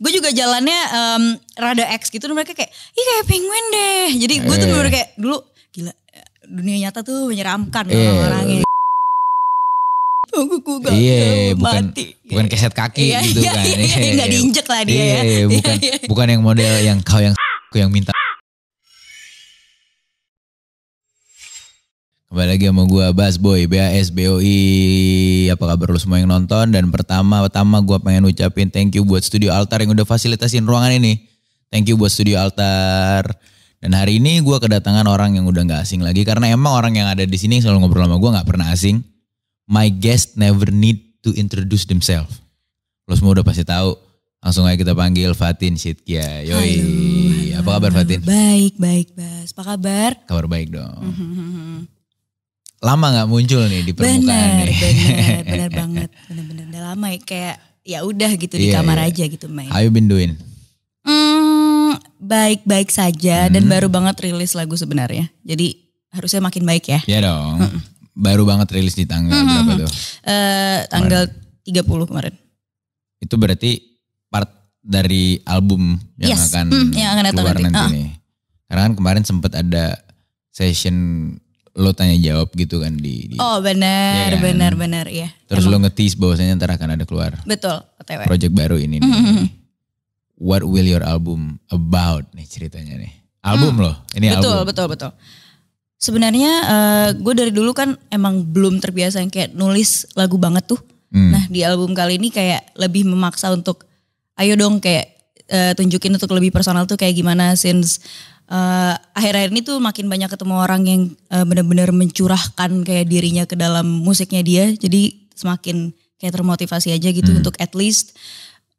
gue juga jalannya um, rada X gitu mereka kayak ih kayak penguin deh jadi gue tuh iya. bener kayak dulu gila dunia nyata tuh menyeramkan e. orang-orangnya kuku iya, iya bukan, mati. Bukan keset kaki iya, gitu iya, kan. Iya, iya, ya. iya, iya, iya, iya, iya, iya, ya. Bukan, iya. bukan yang model yang kau yang yang minta Kembali lagi sama gue Bas Boy, b -B a -S -O -I. Apa kabar lu semua yang nonton? Dan pertama-tama gue pengen ucapin thank you buat Studio Altar yang udah fasilitasin ruangan ini. Thank you buat Studio Altar. Dan hari ini gue kedatangan orang yang udah gak asing lagi. Karena emang orang yang ada di sini selalu ngobrol sama gue gak pernah asing. My guest never need to introduce themselves. Lo semua udah pasti tahu. Langsung aja kita panggil Fatin Sitkia. Yoi. Halo, halo, apa kabar Fatin? Baik, baik Bas. Apa kabar? Kabar baik dong. lama nggak muncul nih di permukaan bener, nih. Bener, bener banget, bener-bener udah lama ya kayak ya udah gitu yeah, di iya, kamar yeah. aja gitu main. Ayo binduin. Hmm, baik-baik saja hmm. dan baru banget rilis lagu sebenarnya. Jadi harusnya makin baik ya. Iya dong. Hmm. Baru banget rilis di tanggal hmm, berapa tuh? Uh, tanggal kemarin. 30 kemarin. Itu berarti part dari album yang yes. akan hmm, yang akan datang keluar nanti, uh. nih. Karena kan kemarin sempat ada session lo tanya jawab gitu kan di, di Oh benar ya kan? benar benar ya. Terus Emang. lo ngetis bahwasanya ntar akan ada keluar. Betul, OTW. Project baru ini Mm -hmm. What will your album about nih ceritanya nih. Album mm. lo ini betul, album. Betul, betul, betul. Sebenarnya uh, eh, gue dari dulu kan emang belum terbiasa yang kayak nulis lagu banget tuh. Mm. Nah di album kali ini kayak lebih memaksa untuk ayo dong kayak uh, tunjukin untuk lebih personal tuh kayak gimana since uh, akhir-akhir ini tuh makin banyak ketemu orang yang uh, benar-benar mencurahkan kayak dirinya ke dalam musiknya dia. Jadi semakin kayak termotivasi aja gitu hmm. untuk at least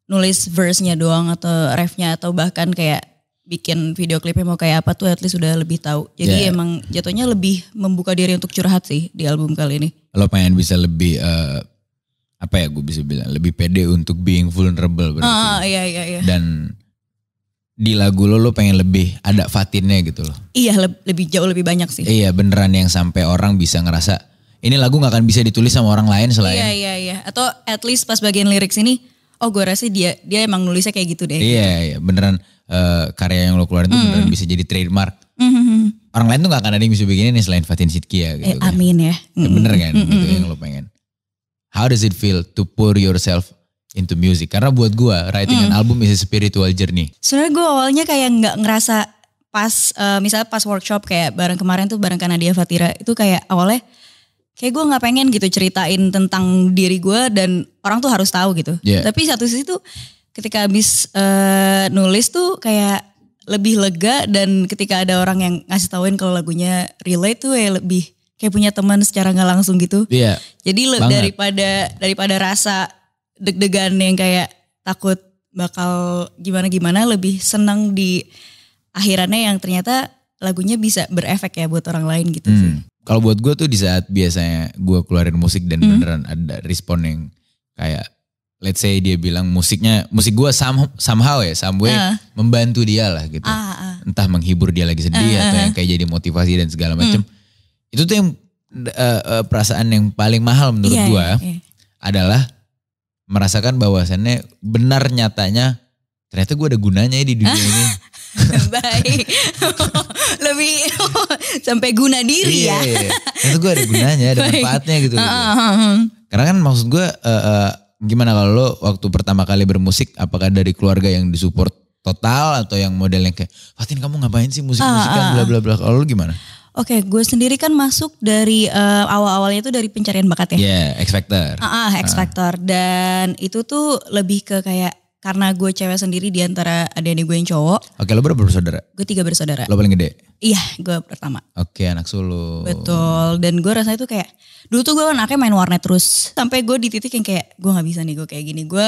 nulis verse-nya doang atau ref nya atau bahkan kayak bikin video klipnya mau kayak apa tuh at least udah lebih tahu. Jadi yeah. emang jatuhnya lebih membuka diri untuk curhat sih di album kali ini. Lo pengen bisa lebih uh, apa ya gue bisa bilang lebih pede untuk being vulnerable berarti. Uh, iya iya iya. Dan di lagu lo lo pengen lebih ada fatinnya gitu loh. Iya le lebih jauh lebih banyak sih. Iya beneran yang sampai orang bisa ngerasa ini lagu gak akan bisa ditulis sama orang lain selain. Iya iya iya atau at least pas bagian lirik sini oh gue rasa dia dia emang nulisnya kayak gitu deh. Iya iya beneran uh, karya yang lo keluarin mm. Mm-hmm. itu beneran bisa jadi trademark. Mm -hmm. Orang lain tuh gak akan ada yang bisa begini nih selain Fatin ya. gitu. Eh, kan. Amin ya. Mm -hmm. bener kan mm -hmm. gitu yang lo pengen. How does it feel to pour yourself into music karena buat gue writing mm. an album is a spiritual journey. Sebenarnya gue awalnya kayak nggak ngerasa pas uh, misalnya pas workshop kayak bareng kemarin tuh bareng Kanadia Fatira itu kayak awalnya kayak gue nggak pengen gitu ceritain tentang diri gue dan orang tuh harus tahu gitu. Yeah. Tapi satu sisi tuh ketika habis uh, nulis tuh kayak lebih lega dan ketika ada orang yang ngasih tauin kalau lagunya relate tuh ya lebih kayak punya teman secara nggak langsung gitu. Iya. Yeah, Jadi banget. daripada daripada rasa deg-degan yang kayak takut bakal gimana-gimana lebih senang di akhirannya yang ternyata lagunya bisa berefek ya buat orang lain gitu hmm. sih. Kalau buat gue tuh di saat biasanya gue keluarin musik dan hmm. beneran ada respon yang kayak let's say dia bilang musiknya musik gue somehow, somehow ya someway uh. Ah. membantu dia lah gitu. Uh, uh. Entah menghibur dia lagi sedih uh, uh, atau yang kayak jadi motivasi dan segala macam. Hmm. Itu tuh yang uh, perasaan yang paling mahal menurut yeah, gue yeah. adalah merasakan bahwasannya benar nyatanya ternyata gue ada gunanya ya di dunia ah, ini. Baik. Lebih sampai guna diri iya, ya. Iya, iya. Ternyata gue ada gunanya, ada Baik. manfaatnya gitu. Uh, uh, uh. Karena kan maksud gue uh, uh, eh, gimana kalau lo waktu pertama kali bermusik apakah dari keluarga yang disupport total atau yang modelnya kayak Fatin kamu ngapain sih musik-musikan ah, ah, bla bla bla kalau lo gimana? Oke, okay, gue sendiri kan masuk dari uh, awal-awalnya itu dari pencarian bakat ya. Iya, yeah, X Factor. Ah, uh, uh, X ah. Factor. Uh. Dan itu tuh lebih ke kayak karena gue cewek sendiri di antara adik-adik gue yang cowok. Oke, okay, lo berapa bersaudara? Gue tiga bersaudara. Lo paling gede? Iya, gue pertama. Oke, okay, anak sulung. Betul. Dan gue rasanya tuh kayak dulu tuh gue anaknya main warnet terus sampai gue di titik yang kayak gue gak bisa nih gue kayak gini. Gue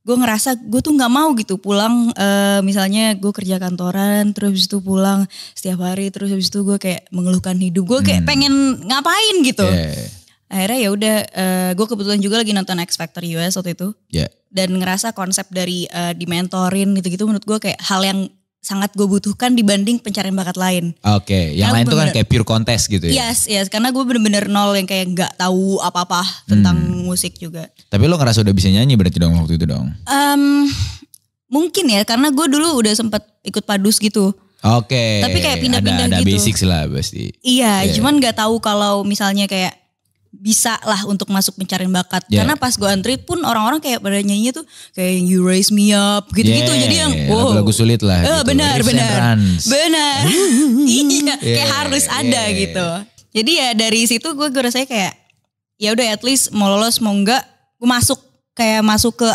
gue ngerasa gue tuh nggak mau gitu pulang uh, misalnya gue kerja kantoran terus habis itu pulang setiap hari terus habis itu gue kayak mengeluhkan hidup gue kayak hmm. pengen ngapain gitu yeah. akhirnya ya udah uh, eh, gue kebetulan juga lagi nonton X Factor US waktu itu yeah. dan ngerasa konsep dari uh, dimentorin gitu-gitu menurut gue kayak hal yang sangat gue butuhkan dibanding pencarian bakat lain. Oke, okay. yang karena lain itu kan kayak pure kontes gitu ya? Yes, yes. Karena gue bener-bener nol yang kayak nggak tahu apa-apa tentang hmm. musik juga. Tapi lo ngerasa udah bisa nyanyi berarti dong waktu itu dong? Um, mungkin ya, karena gue dulu udah sempet ikut padus gitu. Oke. Okay. Tapi kayak pindah-pindah gitu. Ada basics lah pasti. Iya, yeah. cuman iya. nggak tahu kalau misalnya kayak bisa lah untuk masuk pencarian bakat. Yeah. Karena pas gue antri pun orang-orang kayak pada nyanyinya tuh kayak you raise me up gitu-gitu. Yeah, Jadi yang wow. Lagu sulit lah. Oh, gitu. Benar, benar. Benar. iya, yeah, kayak harus ada yeah. gitu. Jadi ya dari situ gue gue rasanya kayak ya udah at least mau lolos mau enggak gue masuk kayak masuk ke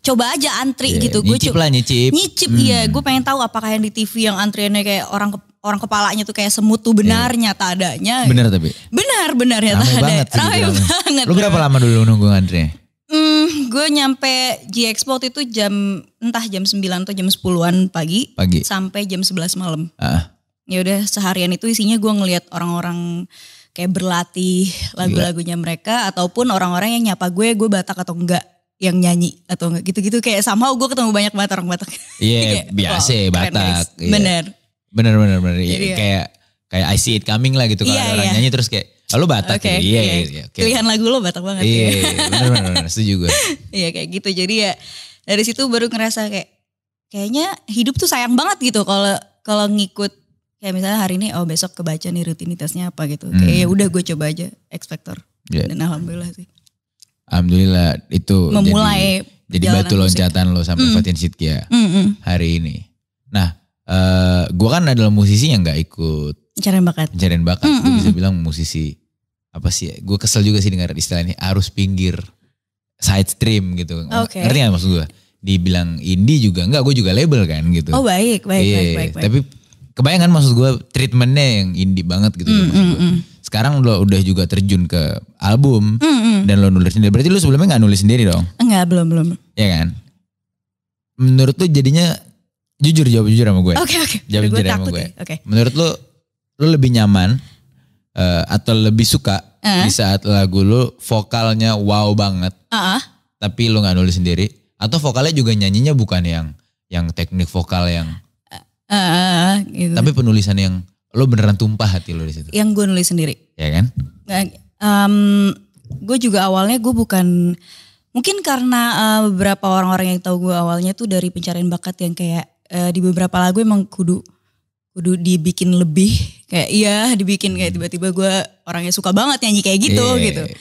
coba aja antri yeah, gitu gue nyicip lah nyicip nyicip iya. hmm. gue pengen tahu apakah yang di TV yang antriannya kayak orang orang kepalanya tuh kayak semut tuh benar yeah. nyata adanya benar tapi benar benar ya ramai banget sih, banget lu berapa lama dulu nunggu antri? Hmm, gue nyampe G Expo itu jam entah jam 9 atau jam 10-an pagi, pagi sampai jam 11 malam. Uh. Ya udah seharian itu isinya gue ngelihat orang-orang kayak berlatih lagu-lagunya mereka ataupun orang-orang yang nyapa gue gue Batak atau enggak yang nyanyi atau enggak gitu-gitu kayak sama gue ketemu banyak banget orang Batak. Iya, biasa oh, Batak. yeah. Iya. Bener. Bener bener bener. yeah. Ya. kayak kayak I see it coming lah gitu yeah, kalau yeah. orang iya. nyanyi terus kayak Lalu ah, Batak okay, gitu. ya? Iya, iya, iya. iya okay. Pilihan lagu lo Batak banget. Iya, yeah, iya bener, bener, bener, setuju gue. Iya kayak gitu, jadi ya dari situ baru ngerasa kayak, kayaknya hidup tuh sayang banget gitu kalau kalau ngikut kayak misalnya hari ini oh besok kebaca nih rutinitasnya apa gitu. Hmm. Kayak ya hmm. udah gue coba aja ekspektor. Yeah. Dan alhamdulillah sih. Alhamdulillah itu memulai jadi, jadi batu loncatan musik. lo sampai mm. Fatin Sidkia mm -mm. hari ini. Nah, uh, gua kan adalah musisi yang nggak ikut pencarian bakat. Pencarian bakat, mm -mm. gue bisa bilang musisi apa sih? Ya? Gue kesel juga sih dengar istilah ini arus pinggir side stream gitu. Okay. Ngerti gak maksud gue? Dibilang indie juga enggak, gue juga label kan gitu. Oh baik, baik, yeah, baik, iya, baik, baik. Tapi kebayangan maksud gue treatmentnya yang indie banget gitu. Mm, loh, maksud sekarang lo udah juga terjun ke album mm -hmm. dan lo nulis sendiri. Berarti lo sebelumnya nggak nulis sendiri dong? Enggak, belum belum. ya kan? Menurut lo jadinya jujur jawab jujur sama gue. Oke okay, oke. Okay. Jawab jujur sama gue. Ya? Oke. Okay. Menurut lo lo lebih nyaman uh, atau lebih suka uh eh? -huh. di saat lagu lo vokalnya wow banget, uh -huh. tapi lo nggak nulis sendiri, atau vokalnya juga nyanyinya bukan yang yang teknik vokal yang uh, gitu. tapi penulisan yang Lo beneran tumpah hati lo di situ. Yang gue nulis sendiri. Ya kan? Um, gue juga awalnya gue bukan mungkin karena uh, beberapa orang-orang yang tahu gue awalnya tuh dari pencarian bakat yang kayak uh, di beberapa lagu emang kudu kudu dibikin lebih kayak iya dibikin kayak tiba-tiba gue orangnya suka banget nyanyi kayak gitu yeah. Iya, gitu iya.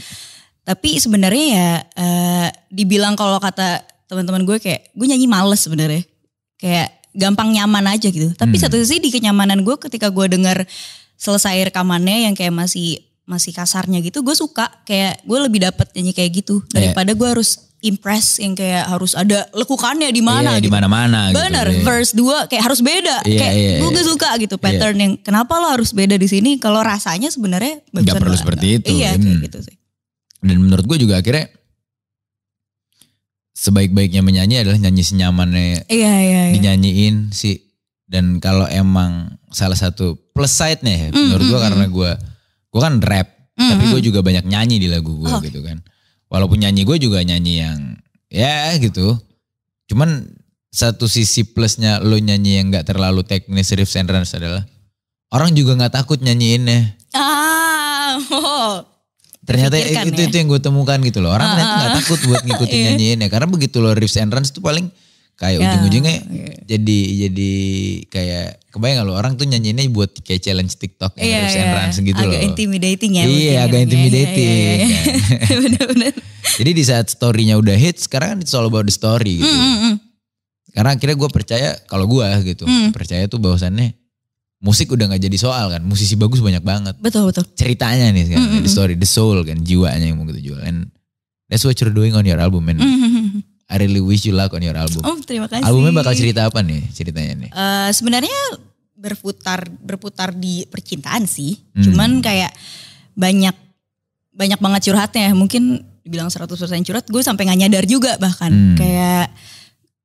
tapi sebenarnya ya uh, dibilang kalau kata teman-teman gue kayak gue nyanyi males sebenarnya kayak gampang nyaman aja gitu. Tapi hmm. satu sisi di kenyamanan gue ketika gue dengar selesai rekamannya yang kayak masih masih kasarnya gitu, gue suka kayak gue lebih dapat nyanyi kayak gitu iya. daripada gue harus impress yang kayak harus ada lekukannya di mana iya, gitu. di mana-mana gitu. Bener, iya. verse 2 kayak harus beda. Iya, kayak iya, gue iya. gak suka gitu iya. pattern yang kenapa lo harus beda di sini kalau rasanya sebenarnya gak perlu seperti itu. Iya, hmm. kayak gitu sih. Dan menurut gue juga akhirnya sebaik-baiknya menyanyi adalah nyanyi senyamannya iya, iya, iya. dinyanyiin sih dan kalau emang salah satu plus side nih ya, mm, menurut gue mm, karena gue mm. gue kan rap mm, tapi gue mm. juga banyak nyanyi di lagu gue oh. gitu kan walaupun nyanyi gue juga nyanyi yang ya gitu cuman satu sisi plusnya lo nyanyi yang nggak terlalu teknis riff and runs adalah orang juga nggak takut nyanyiinnya ah oh ternyata itu, ya. itu yang gue temukan gitu loh orang ah, ternyata ah, nggak ah. takut buat iya. ngikutin yeah. nyanyiin ya karena begitu loh riffs and runs itu paling kayak yeah. ujung-ujungnya yeah. jadi jadi kayak kebayang lo orang tuh nyanyiinnya buat kayak challenge TikTok yeah, iya, riffs yeah. and iya, runs gitu agak loh. Agak intimidating ya. Iya ya, agak ya. intimidating. Yeah, yeah, Kan. Benar-benar. jadi di saat story-nya udah hits sekarang kan it's all about the story gitu. Mm, mm, mm. Karena akhirnya gue percaya kalau gue gitu mm. percaya tuh bahwasannya musik udah nggak jadi soal kan musisi bagus banyak banget betul betul ceritanya nih kan mm -hmm. the story the soul kan jiwanya yang mau gitu jual and that's what you're doing on your album man mm -hmm. I really wish you luck on your album. Oh, terima kasih. Albumnya bakal cerita apa nih ceritanya nih? Uh, sebenarnya berputar berputar di percintaan sih. Hmm. Cuman kayak banyak banyak banget curhatnya. Mungkin dibilang 100% curhat, gue sampai nggak nyadar juga bahkan. Hmm. Kayak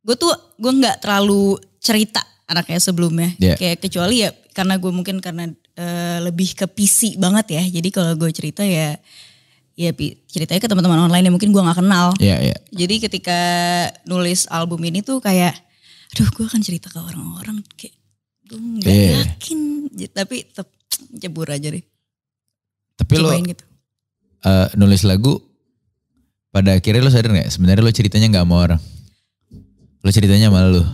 gue tuh gue nggak terlalu cerita anaknya sebelumnya. Yeah. Kayak kecuali ya karena gue mungkin karena uh, lebih ke PC banget ya. Jadi kalau gue cerita ya ya ceritanya ke teman-teman online yang mungkin gue nggak kenal. Yeah, yeah. Jadi ketika nulis album ini tuh kayak, aduh gue akan cerita ke orang-orang kayak gue nggak yeah. yakin. Tapi tetap cebur aja deh. Tapi Cobain lo gitu. uh, nulis lagu pada akhirnya lo sadar nggak sebenarnya lo ceritanya nggak sama orang? Lo ceritanya lo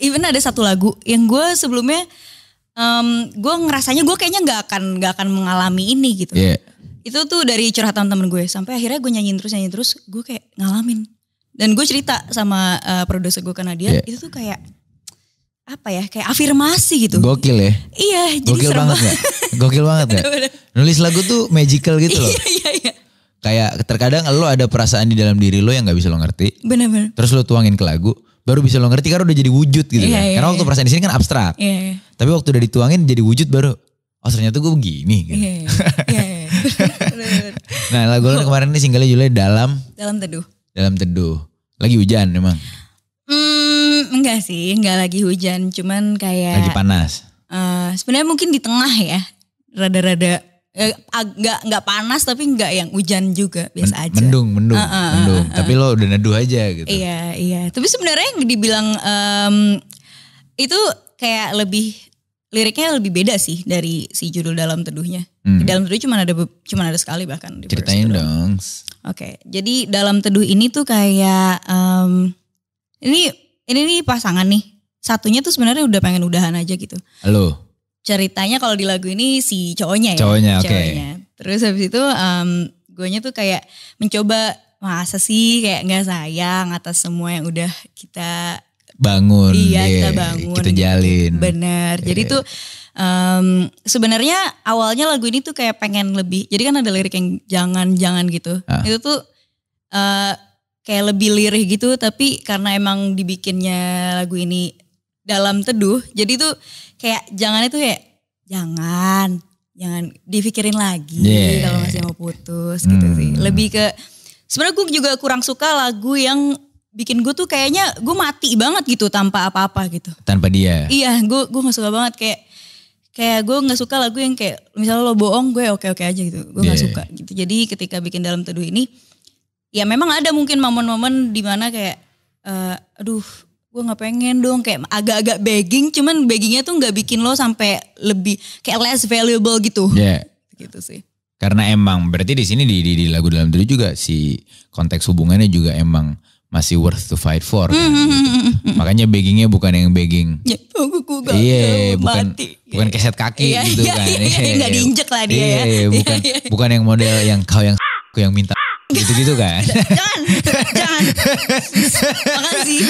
even ada satu lagu yang gue sebelumnya um, gue ngerasanya gue kayaknya nggak akan nggak akan mengalami ini gitu. Yeah. Itu tuh dari curhatan temen gue sampai akhirnya gue nyanyiin terus nyanyiin terus gue kayak ngalamin dan gue cerita sama uh, produser gue karena dia yeah. itu tuh kayak apa ya kayak afirmasi gitu. Gokil ya. Iya, gokil serba. banget ya. Gokil banget ya. Nulis lagu tuh magical gitu loh. Iya, iya, iya, Kayak terkadang lo ada perasaan di dalam diri lo yang gak bisa lo ngerti. Benar-benar. Terus lo tuangin ke lagu baru bisa lo ngerti karena udah jadi wujud gitu yeah, kan. Yeah, karena waktu yeah. perasaan di sini kan abstrak. Yeah, yeah. Tapi waktu udah dituangin jadi wujud baru oh ternyata gue begini gitu. Yeah, yeah, yeah. nah lagu lo kemarin ini singlenya judulnya dalam dalam teduh. Dalam teduh. Lagi hujan memang. Hmm, enggak sih, enggak lagi hujan, cuman kayak lagi panas. Uh, sebenarnya mungkin di tengah ya. Rada-rada Eh, nggak nggak panas tapi nggak yang hujan juga biasa aja mendung mendung uh, uh, uh, mendung uh, uh, tapi lo udah neduh aja gitu iya iya tapi sebenarnya yang dibilang um, itu kayak lebih liriknya lebih beda sih dari si judul dalam teduhnya hmm. di dalam teduh cuma ada cuma ada sekali bahkan di ceritain dong oke okay. jadi dalam teduh ini tuh kayak um, ini ini nih pasangan nih satunya tuh sebenarnya udah pengen udahan aja gitu halo ceritanya kalau di lagu ini si cowoknya ya. Cowoknya, oke. Okay. Terus habis itu um, guanya tuh kayak mencoba masa sih kayak nggak sayang atas semua yang udah kita bangun. Iya, iya kita iya, iya. bangun. Kita gitu. jalin. Bener. Jadi tuh um, sebenarnya awalnya lagu ini tuh kayak pengen lebih. Jadi kan ada lirik yang jangan-jangan gitu. Ah. Itu tuh uh, kayak lebih lirih gitu tapi karena emang dibikinnya lagu ini dalam teduh. Jadi tuh kayak jangan itu ya jangan jangan dipikirin lagi yeah. kalau masih mau putus gitu sih. Hmm. Lebih ke sebenarnya gue juga kurang suka lagu yang bikin gue tuh kayaknya gue mati banget gitu tanpa apa-apa gitu. Tanpa dia. Iya, gue gue gak suka banget kayak kayak gue nggak suka lagu yang kayak misalnya lo bohong gue ya oke oke aja gitu. Gue nggak yeah. suka gitu. Jadi ketika bikin dalam teduh ini ya memang ada mungkin momen-momen dimana kayak uh, aduh gue nggak pengen dong kayak agak-agak begging cuman beggingnya tuh nggak bikin lo sampai lebih kayak less valuable gitu yeah. gitu sih karena emang berarti di sini di, di, di lagu dalam diri juga si konteks hubungannya juga emang masih worth to fight for mm kan, mm-hmm, gitu. mm-hmm, mm-hmm. makanya beggingnya bukan yang begging ya, iya yeah, bukan mati. bukan keset kaki yeah, gitu yeah, kan yeah, yeah, yeah. nggak iya. diinjek lah dia yeah, ya iya, bukan yeah, iya. bukan yang model yang kau yang aku yang minta gitu-gitu kan? jangan, jangan. Makasih.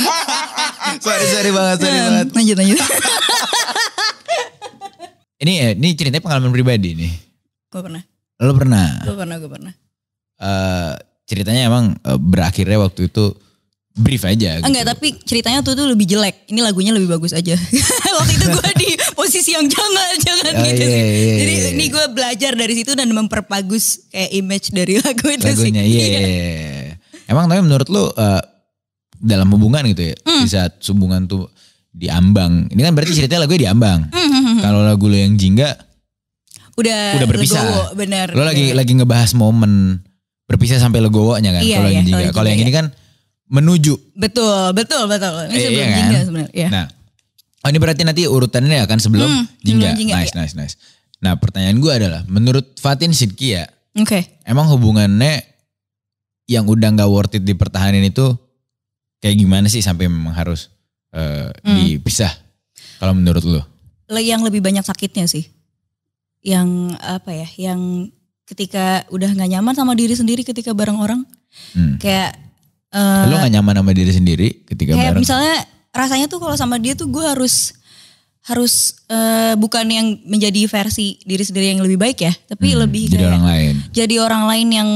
sorry, sorry banget, sorry um, banget. Lanjut, lanjut. ini eh, ini ceritanya pengalaman pribadi nih. Gue pernah. Lo pernah? Gue pernah, gue pernah. Uh, ceritanya emang uh, berakhirnya waktu itu brief aja. Gitu. Enggak, tapi ceritanya tuh tuh lebih jelek. Ini lagunya lebih bagus aja. Waktu itu gue di posisi yang jangan jangan ya, oh, gitu. Iya, iya, iya. Jadi iya, iya. ini gue belajar dari situ dan memperbagus kayak image dari lagu itu Lagunya, sih. Iya, iya, iya. iya. Emang tapi menurut lu uh, dalam hubungan gitu ya, mm. di saat hubungan tuh diambang. Ini kan berarti ceritanya lagunya diambang. Mm -hmm. Kalau lagu lu yang jingga udah udah berpisah. Legowo, bener. Lo lagi lagi ngebahas momen berpisah sampai legowonya kan iya, kalau iya, yang jingga. Kalau yang ini kan menuju. Betul, betul, betul. Ini e, sebelum iya kan? jingga sebenarnya. Ya. Nah, oh ini berarti nanti urutannya akan sebelum hmm, jingga. Nice, iya. nice, nice. Nah pertanyaan gue adalah, menurut Fatin Sidki ya, okay. emang hubungannya yang udah nggak worth it dipertahanin itu kayak gimana sih sampai memang harus uh, hmm. dipisah? Kalau menurut lo? Yang lebih banyak sakitnya sih. Yang apa ya, yang ketika udah nggak nyaman sama diri sendiri ketika bareng orang. Hmm. Kayak Uh, lo gak nyaman sama diri sendiri ketika kayak bareng? misalnya rasanya tuh kalau sama dia tuh gue harus harus uh, bukan yang menjadi versi diri sendiri yang lebih baik ya, tapi hmm, lebih jadi kayak, orang lain. Jadi orang lain yang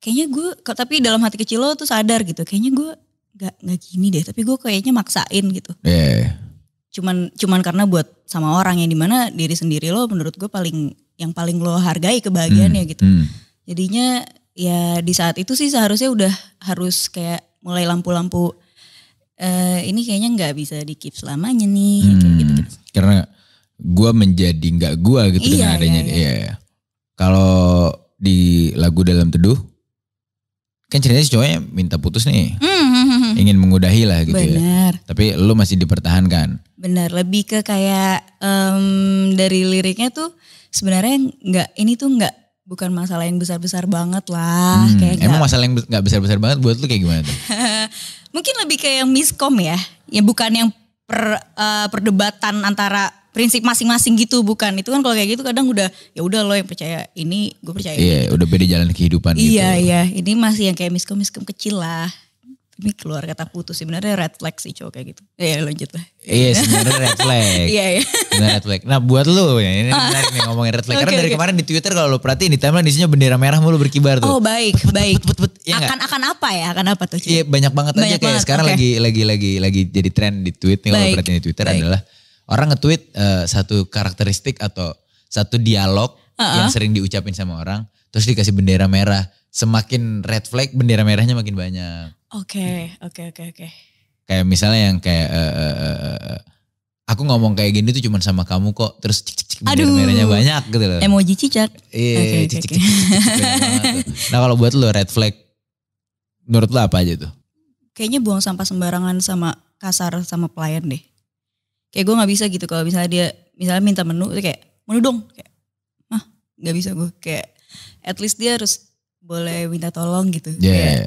kayaknya gue tapi dalam hati kecil lo tuh sadar gitu, kayaknya gue nggak nggak gini deh, tapi gue kayaknya maksain gitu. Yeah. Cuman cuman karena buat sama orang yang dimana diri sendiri lo menurut gue paling yang paling lo hargai kebahagiaannya hmm, gitu. Hmm. Jadinya ya di saat itu sih seharusnya udah harus kayak mulai lampu-lampu uh, ini kayaknya nggak bisa di keep selamanya nih hmm, kayak gitu, gitu. karena gue menjadi nggak gue gitu iya, dengan iya, adanya iya, iya. iya. kalau di lagu dalam teduh kan ceritanya si cowoknya minta putus nih mm-hmm. ingin mengudahi lah gitu Bener. ya tapi lu masih dipertahankan benar lebih ke kayak um, dari liriknya tuh sebenarnya nggak ini tuh nggak bukan masalah yang besar-besar banget lah. Hmm, kayak emang gak, masalah yang nggak besar-besar banget buat lu kayak gimana? Mungkin lebih kayak yang miskom ya, ya bukan yang per, uh, perdebatan antara prinsip masing-masing gitu bukan itu kan kalau kayak gitu kadang udah ya udah lo yang percaya ini gue percaya iya ini, udah beda jalan kehidupan iya gitu. iya ini masih yang kayak miskom miskom kecil lah ini keluar kata putus sebenarnya red flag sih cowok kayak gitu. ya lanjut lah. Iya sebenarnya red flag. Iya iya. red flag. Nah buat lu ya ini ah. menarik nih ngomongin red flag. Karena dari kemarin di Twitter kalau lu perhatiin di timeline isinya bendera merah mulu berkibar tuh. Oh baik put, baik. Put, iya akan akan apa ya akan apa tuh? Iya banyak banget aja kayak sekarang lagi lagi lagi lagi jadi tren di tweet nih kalau perhatiin di Twitter adalah orang nge-tweet eh, satu karakteristik atau satu dialog yang sering diucapin sama orang terus dikasih bendera merah semakin red flag bendera merahnya makin banyak. Oke, gitu. oke, oke, oke. Kayak misalnya yang kayak uh, aku ngomong kayak gini tuh cuman sama kamu kok, terus cik-cik cik merahnya banyak gitu loh. Emoji cicak. Iya, okay, cicik, Nah kalau buat lo red flag, menurut lo apa aja tuh? Kayaknya buang sampah sembarangan sama kasar sama pelayan deh. Kayak gue gak bisa gitu kalau misalnya dia misalnya minta menu itu kayak menu dong kayak ah gak bisa gue kayak at least dia harus boleh minta tolong gitu. Yeah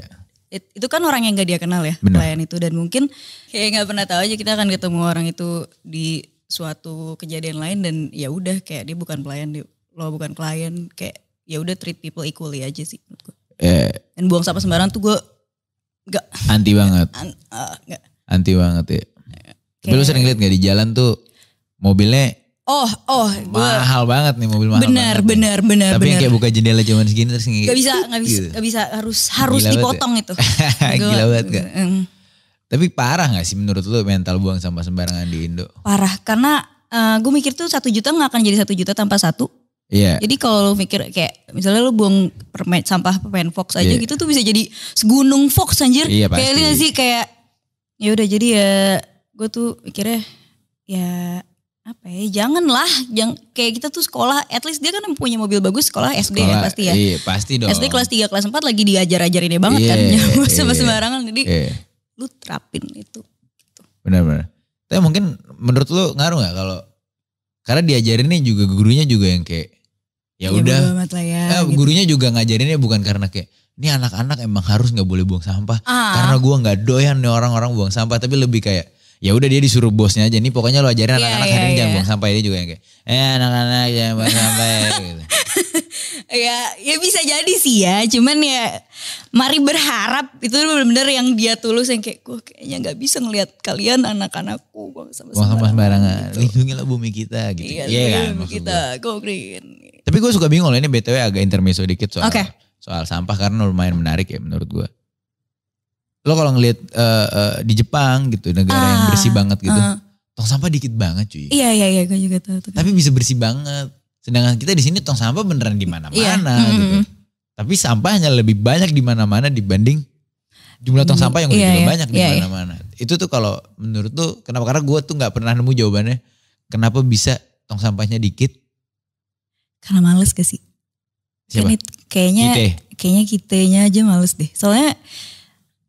it, itu kan orang yang gak dia kenal ya Bener. klien itu dan mungkin kayak nggak pernah tahu aja kita akan ketemu orang itu di suatu kejadian lain dan ya udah kayak dia bukan pelayan dia, lo bukan klien kayak ya udah treat people equally aja sih menurut Eh, dan buang sampah sembarangan tuh gue nggak anti banget. An, uh, Anti banget ya. Kayak, sering lihat nggak di jalan tuh mobilnya Oh, oh, gua mahal banget nih mobil mahal. Benar, benar, benar, Tapi bener. yang kayak buka jendela cuman segini terus gitu. nggak bisa, nggak bisa, gitu. gak bisa harus harus Gila ya? dipotong ya. itu. Gila, Gila banget gak? Mm. Tapi parah gak sih menurut lo mental buang sampah sembarangan di Indo? Parah, karena uh, eh, gue mikir tuh satu juta nggak akan jadi satu juta tanpa satu. Iya. Yeah. Jadi kalau lo mikir kayak misalnya lo buang permen, sampah permen fox aja yeah. gitu tuh bisa jadi segunung fox anjir. Iya pasti. Kayak sih kayak ya udah jadi ya gue tuh mikirnya ya apa ya janganlah yang kayak kita tuh sekolah at least dia kan punya mobil bagus sekolah SD ya sekolah, ya pasti ya iya pasti dong SD kelas 3 kelas 4 lagi diajar-ajarinnya banget iya, kan iya, sama iya, sembarangan jadi iya. lu terapin itu gitu. benar-benar tapi mungkin menurut lu ngaruh nggak kalau karena diajarinnya juga gurunya juga yang kayak ya, ya udah ya, eh, gitu. gurunya juga ngajarinnya bukan karena kayak ini anak-anak emang harus nggak boleh buang sampah ah. karena gua nggak doyan nih orang-orang buang sampah tapi lebih kayak ya udah dia disuruh bosnya aja nih pokoknya lo ajarin iya, anak-anak yeah, iya, yeah, hari ini yeah. jangan iya. buang sampah ini juga yang kayak eh anak-anak jangan buang sampah ya, gitu. ya ya bisa jadi sih ya cuman ya mari berharap itu benar-benar yang dia tulus yang kayak gue kayaknya nggak bisa ngelihat kalian anak-anakku buang sampah buang sampah sembarangan gitu. lindungilah bumi kita gitu iya yeah, kan bumi kita go green tapi gue suka bingung loh ini btw agak intermezzo dikit soal okay. soal sampah karena lumayan menarik ya menurut gue lo kalau ngelihat uh, uh, di Jepang gitu negara ah, yang bersih banget gitu uh. tong sampah dikit banget cuy iya iya iya gue juga tahu tapi bisa bersih banget sedangkan kita di sini tong sampah beneran di mana-mana iya. gitu mm -hmm. tapi sampahnya lebih banyak di mana-mana dibanding jumlah tong sampah yang udah iya, iya, banyak iya, di iya. mana-mana itu tuh kalau menurut tuh kenapa karena gue tuh nggak pernah nemu jawabannya kenapa bisa tong sampahnya dikit karena males gak sih Siapa? kayaknya Gite. kayaknya kitanya aja males deh soalnya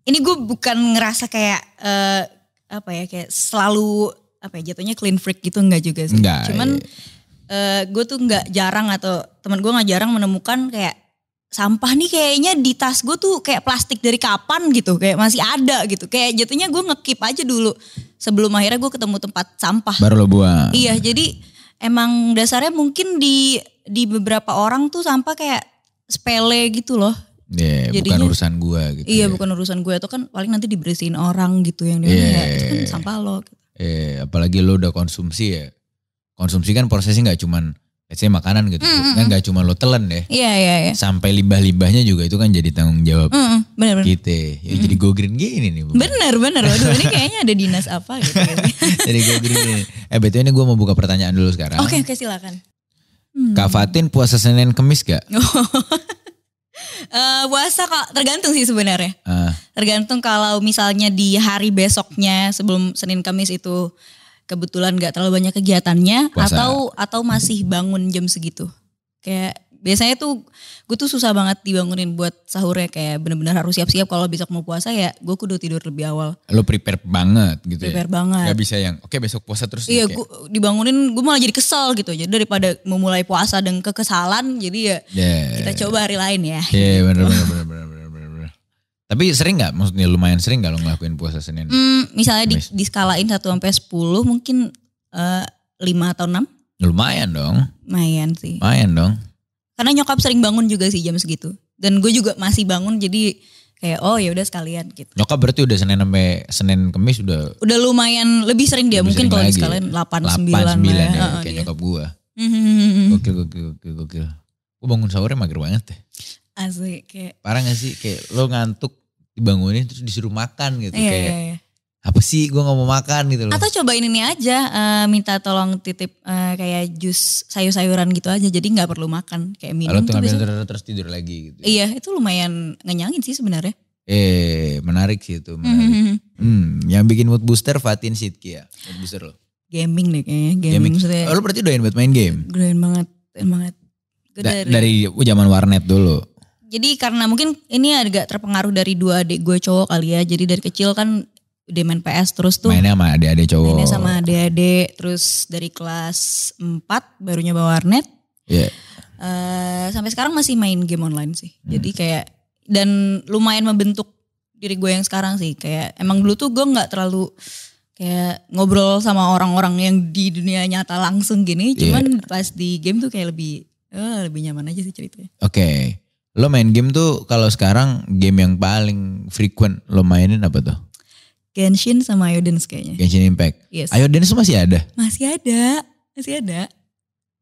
ini gue bukan ngerasa kayak uh, apa ya kayak selalu apa ya jatuhnya clean freak gitu enggak juga sih. Enggak, Cuman iya. uh, eh, gue tuh nggak jarang atau teman gue nggak jarang menemukan kayak sampah nih kayaknya di tas gue tuh kayak plastik dari kapan gitu kayak masih ada gitu kayak jatuhnya gue ngekip aja dulu sebelum akhirnya gue ketemu tempat sampah baru lo buang iya jadi emang dasarnya mungkin di di beberapa orang tuh sampah kayak sepele gitu loh Iya, yeah, bukan urusan gue gitu. Iya, ya. bukan urusan gue itu kan paling nanti diberesin orang gitu yang dia yeah, ya, itu kan iya. sampah lo. Eh, apalagi lo udah konsumsi ya. Konsumsi kan prosesnya nggak cuman let's saya makanan gitu. Mm -hmm. Kan gak cuma lo telan deh. Iya, iya, iya. Sampai limbah-limbahnya juga itu kan jadi tanggung jawab. Mm -hmm. Bener, bener. Gitu ya. Mm Jadi go green gini nih. Bukan? Bener, bener. Waduh ini kayaknya ada dinas apa gitu. Ya. jadi go green gini. Eh betul ini gue mau buka pertanyaan dulu sekarang. Oke, okay, oke okay, silakan. Hmm. Kak Fatin puasa Senin Kemis gak? Uh, puasa kok tergantung sih sebenarnya. Uh. Tergantung kalau misalnya di hari besoknya sebelum Senin Kamis itu kebetulan gak terlalu banyak kegiatannya puasa. atau atau masih bangun jam segitu. Kayak Biasanya tuh gue tuh susah banget dibangunin buat sahurnya kayak bener-bener harus siap-siap kalau besok mau puasa ya gue kudu tidur lebih awal. Lo prepare banget gitu prepare ya? Prepare banget. Gak bisa yang oke okay, besok puasa terus. Iya gue dibangunin gue malah jadi kesel gitu. Jadi daripada memulai puasa dan kekesalan jadi ya yeah. kita coba hari lain ya. Iya yeah, gitu. bener bener Tapi sering gak maksudnya lumayan sering gak lo ngelakuin puasa Senin? Hmm, misalnya di, di skalain 1 sampai 10 mungkin uh, eh, 5 atau 6. Lumayan dong. Lumayan sih. Lumayan dong. Karena nyokap sering bangun juga sih jam segitu. Dan gue juga masih bangun jadi kayak oh ya udah sekalian gitu. Nyokap berarti udah Senin sampai Senin kemis udah Udah lumayan lebih sering dia lebih mungkin kalau sekalian delapan sembilan ya, ya kayak iya. nyokap gue. Oke oke Gokil gokil gokil gokil. Gue bangun sahurnya mager banget deh. Asik kayak. Parah gak sih kayak lo ngantuk dibangunin terus disuruh makan gitu iya, kayak. Iya, iya apa sih gue nggak mau makan gitu loh. Atau cobain ini aja uh, minta tolong titip uh, kayak jus sayur-sayuran gitu aja jadi nggak perlu makan kayak minum. Kalau tuh terus, terus tidur lagi gitu. Iya itu lumayan ngenyangin sih sebenarnya. Eh menarik sih itu menarik. Mm -hmm. hmm, yang bikin mood booster Fatin Sidki ya mood booster lo. Gaming deh kayaknya gaming. gaming. Maksudnya, oh, lo berarti doain buat main game? Doain banget banget. Da dari, dari zaman warnet dulu jadi karena mungkin ini agak terpengaruh dari dua adik gue cowok kali ya. Jadi dari kecil kan udah main PS terus tuh. Mainnya sama adik-adik cowok. Mainnya sama adik-adik terus dari kelas 4 barunya bawa warnet. Iya. Yeah. Uh, sampai sekarang masih main game online sih. Hmm. Jadi kayak dan lumayan membentuk diri gue yang sekarang sih. Kayak emang dulu tuh gue nggak terlalu kayak ngobrol sama orang-orang yang di dunia nyata langsung gini. Yeah. Cuman pas di game tuh kayak lebih uh, lebih nyaman aja sih ceritanya. Oke. Okay. Lo main game tuh kalau sekarang game yang paling frequent lo mainin apa tuh? Genshin sama Ayodens kayaknya. Genshin Impact. Yes. Ayodens masih ada? Masih ada. Masih ada.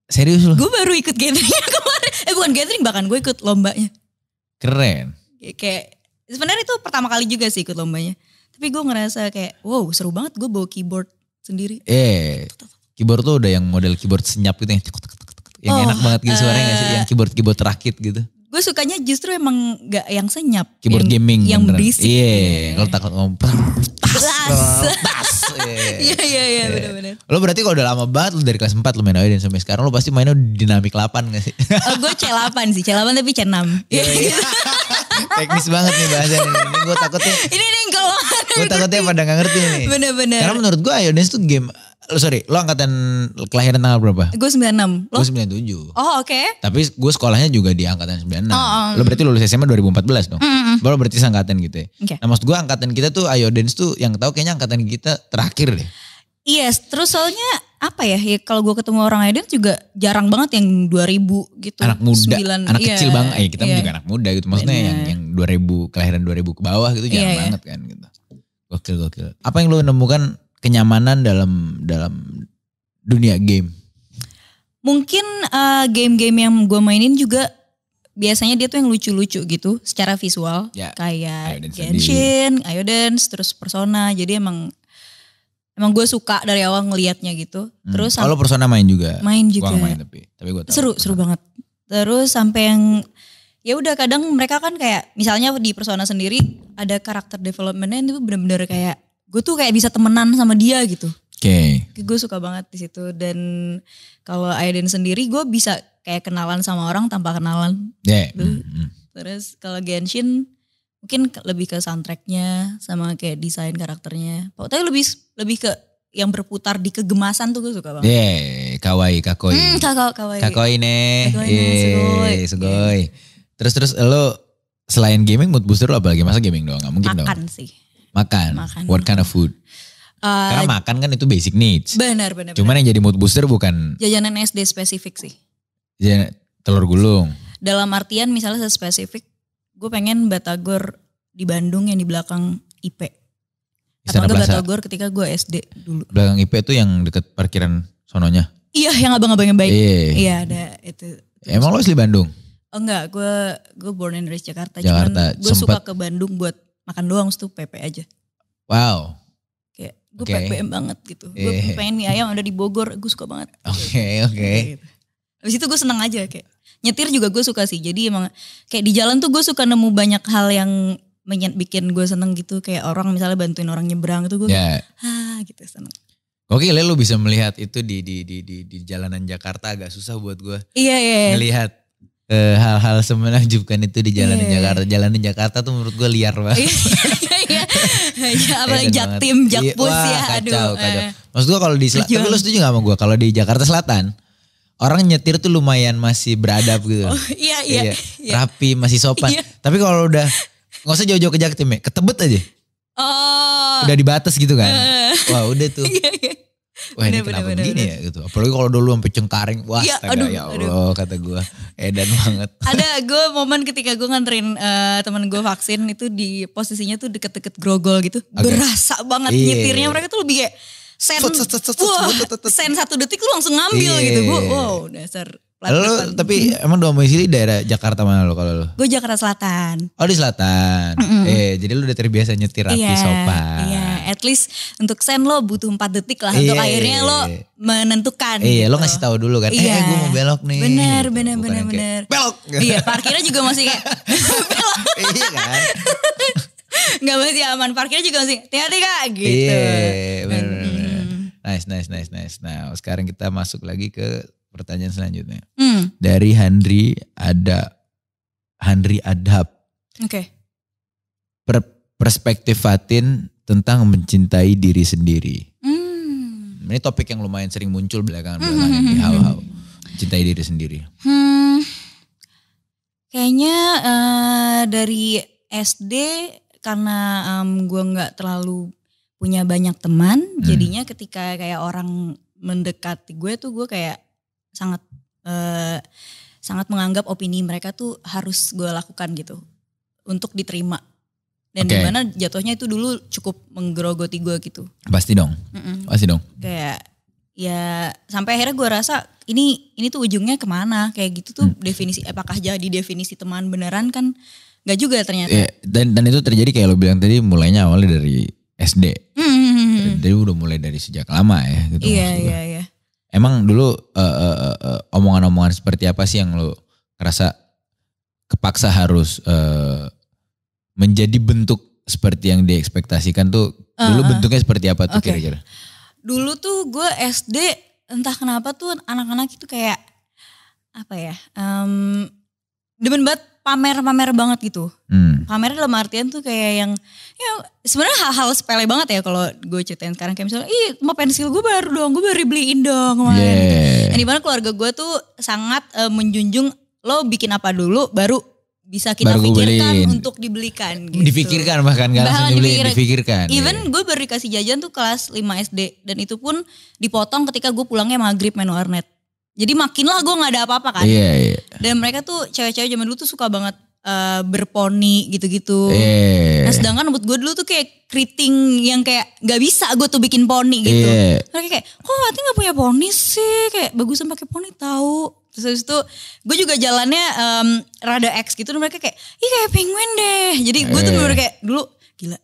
Serius loh? Gue baru ikut gathering kemarin. Eh bukan gathering bahkan gue ikut lombanya. Keren. Kayak sebenarnya itu pertama kali juga sih ikut lombanya. Tapi gue ngerasa kayak wow seru banget gue bawa keyboard sendiri. Eh keyboard tuh udah yang model keyboard senyap gitu yang yang oh, enak banget gitu suaranya uh, eh. gak sih? Yang keyboard-keyboard rakit gitu gue sukanya justru emang gak yang senyap. Keyboard yang, gaming. Yang bener. berisik. Iya, yeah, kalau takut ngomong. Tas. Iya, iya, iya, iya bener-bener. Lo berarti kalau udah lama banget lo dari kelas 4 lo main Aiden sampai sekarang lo pasti mainnya dinamik 8 gak sih? oh, gue C8 sih, C8 tapi C6. Iya, iya. Teknis banget nih bahasanya. Ini gue takutnya. Ini nih kalau gue takutnya pada gak ngerti nih. Bener-bener. Karena menurut gue Ayo Dance tuh game lo sorry, lo angkatan kelahiran tanggal berapa? Gue 96. Lo? Gue 97. Oh oke. Okay. Tapi gue sekolahnya juga di angkatan 96. Oh, um. Lo berarti lulus SMA 2014 dong? Mm -hmm. Lo berarti seangkatan gitu ya? Okay. Nah maksud gue angkatan kita tuh Ayo Dance tuh yang tahu kayaknya angkatan kita terakhir deh. Yes, terus soalnya apa ya, ya kalau gue ketemu orang Dance juga jarang banget yang 2000 gitu. Anak muda, 9, anak iya, kecil banget. Eh, kita kan iya. juga anak muda gitu. Maksudnya Bener. yang yang 2000 kelahiran 2000 ke bawah gitu iya, jarang iya, banget iya. kan gitu. Gokil gokil. Apa yang lo nemukan kenyamanan dalam dalam dunia game? Mungkin uh, game-game yang gue mainin juga biasanya dia tuh yang lucu-lucu gitu secara visual ya, kayak Ayo Genshin, Ayo Dance, terus Persona. Jadi emang emang gue suka dari awal ngelihatnya gitu. Hmm. Terus kalau Persona main juga. Main juga. Gua main tapi tapi gue tahu. Seru, seru banget. Terus sampai yang ya udah kadang mereka kan kayak misalnya di persona sendiri ada karakter developmentnya itu benar-benar kayak gue tuh kayak bisa temenan sama dia gitu. Oke. Okay. Gue suka banget di situ dan kalau Aiden sendiri gue bisa kayak kenalan sama orang tanpa kenalan. Yeah. Mm-hmm. Gitu. Hmm. Terus kalau Genshin mungkin lebih ke soundtracknya sama kayak desain karakternya. tapi lebih lebih ke yang berputar di kegemasan tuh gue suka banget. Yeah, kawaii, kakoi. Hmm, kakoi kawaii. Kakoi ne. Kakoi ne, sugoi. sugoi. Yeah. Terus terus lo selain gaming mood booster lo apalagi masa gaming doang nggak mungkin makan dong. Makan sih. Makan. makan. What kind of food? Uh, Karena makan kan itu basic needs. Benar benar. Cuman benar. yang jadi mood booster bukan. Jajanan SD spesifik sih. Jajanan, telur gulung. Dalam artian misalnya spesifik, gue pengen batagor di Bandung yang di belakang IP. Atau enggak batagor ketika gue SD dulu. Belakang IP itu yang deket parkiran sononya. Iya, yang abang-abang yang baik. Iya. iya, ada itu. Emang lo asli Bandung? Oh, enggak, gue gue born in raised Jakarta. Jakarta. Cuman gue suka ke Bandung buat makan doang, tuh PP aja. Wow. Kayak gue okay. PPM banget gitu. Gue yeah. pengen mie ayam ada di Bogor, gue suka banget. Oke okay, oke. Okay. Gitu. Habis itu gue seneng aja kayak. Nyetir juga gue suka sih. Jadi emang kayak di jalan tuh gue suka nemu banyak hal yang bikin gue seneng gitu kayak orang misalnya bantuin orang nyebrang tuh gue yeah. Ya. ah gitu seneng. Oke, ya lu bisa melihat itu di di di di, di jalanan Jakarta agak susah buat gue. Iya, iya. Yeah. Iya. Eh, hal-hal uh, semenakjubkan itu di jalan yeah. di iya. Jakarta. Jalan di Jakarta tuh menurut gue liar banget. Iya. ya, apalagi Jaktim, Jakpus iya, Wah, ya. Aduh. Kacau, eh. Maksud gue kalau di Selatan, tapi lu setuju gak sama gue kalau di Jakarta Selatan orang nyetir tuh lumayan masih beradab gitu. Oh, iya, iya, iya. Rapi, masih sopan. Iya. Tapi kalau udah nggak usah jauh-jauh ke Jaktim ya, ketebet aja. Oh. Udah dibatas gitu kan. Uh, Wah, udah tuh. Iya, iya. Wah bener, ini kenapa bener, begini bener. ya gitu. Apalagi kalau dulu sampai cengkaring. Wah ya, astaga aduh, ya Allah aduh. kata gue. Edan banget. Ada gue momen ketika gue nganterin uh, eh, teman gue vaksin itu di posisinya tuh deket-deket grogol gitu. Okay. Berasa banget Iye. nyetirnya mereka tuh lebih kayak sen, wah, sen satu detik lu langsung ngambil Iye. gitu. Gue wow dasar Lalu tapi emang domisili daerah Jakarta mana lo kalau lo? Gue Jakarta Selatan. Oh di Selatan. Mm -mm. Eh jadi lo udah terbiasa nyetir api yeah, sopan. Iya, yeah. at least untuk sen lo butuh 4 detik lah yeah, untuk iya. akhirnya yeah, lo menentukan. Iya, yeah, gitu. lo ngasih tahu dulu kan. Eh yeah. gue mau belok nih. Bener, gitu, bener, Bukan bener, bener. Kayak, belok. Iya, parkirnya juga masih kayak belok. iya kan. Gak masih aman, parkirnya juga masih hati-hati kak gitu. Iya, yeah, bener, bener. Nice, nice, nice, nice. Nah sekarang kita masuk lagi ke pertanyaan selanjutnya. Hmm. Dari Henry ada Henry Adhab. Oke. Okay. perspektif Fatin tentang mencintai diri sendiri. Hmm. Ini topik yang lumayan sering muncul belakangan-belakangan hmm. hmm di hmm, hmm, hal Mencintai diri sendiri. Hmm. Kayaknya uh, dari SD karena um, gue nggak terlalu punya banyak teman, hmm. jadinya ketika kayak orang mendekati gue tuh gue kayak sangat uh, sangat menganggap opini mereka tuh harus gue lakukan gitu untuk diterima dan okay. dimana jatuhnya itu dulu cukup menggerogoti gue gitu pasti dong Mm-mm. pasti dong kayak ya sampai akhirnya gue rasa ini ini tuh ujungnya kemana kayak gitu tuh hmm. definisi apakah jadi definisi teman beneran kan nggak juga ternyata yeah, dan dan itu terjadi kayak lo bilang tadi mulainya awalnya dari SD mm-hmm. dari udah mulai dari sejak lama ya gitu iya iya iya Emang dulu eh, eh, eh, omongan-omongan uh, uh, uh, omongan seperti apa sih yang lo ngerasa kepaksa harus uh, menjadi bentuk seperti yang diekspektasikan tuh uh, dulu uh, bentuknya seperti apa tuh kira-kira? Okay. Dulu tuh gue SD entah kenapa tuh anak-anak itu kayak apa ya um, demen banget pamer-pamer banget gitu. Hmm. Pamer dalam artian tuh kayak yang ya sebenarnya hal-hal sepele banget ya kalau gue ceritain sekarang kayak misalnya, "Ih, mau pensil gue baru dong, gue baru beliin dong kemarin." Yeah. Gitu. Dan dimana keluarga gue tuh sangat uh, menjunjung lo bikin apa dulu baru bisa kita baru pikirkan beliin. untuk dibelikan gitu. Dipikirkan bahkan gak bahkan langsung dibeliin, dipikirkan. Iya. Even yeah. gue baru dikasih jajan tuh kelas 5 SD dan itu pun dipotong ketika gue pulangnya maghrib main warnet. Jadi makinlah gue nggak ada apa-apa kan. Iya, iya. Dan mereka tuh cewek-cewek zaman dulu tuh suka banget uh, berponi gitu-gitu. Iya. Nah sedangkan rambut gue dulu tuh kayak keriting yang kayak nggak bisa gue tuh bikin poni gitu. Iya. Mereka kayak kok hati nggak punya poni sih kayak bagusan pakai poni tahu. Terus habis itu gue juga jalannya um, rada X gitu dan mereka kayak ih kayak penguin deh. Jadi gue tuh iya. bener kayak dulu gila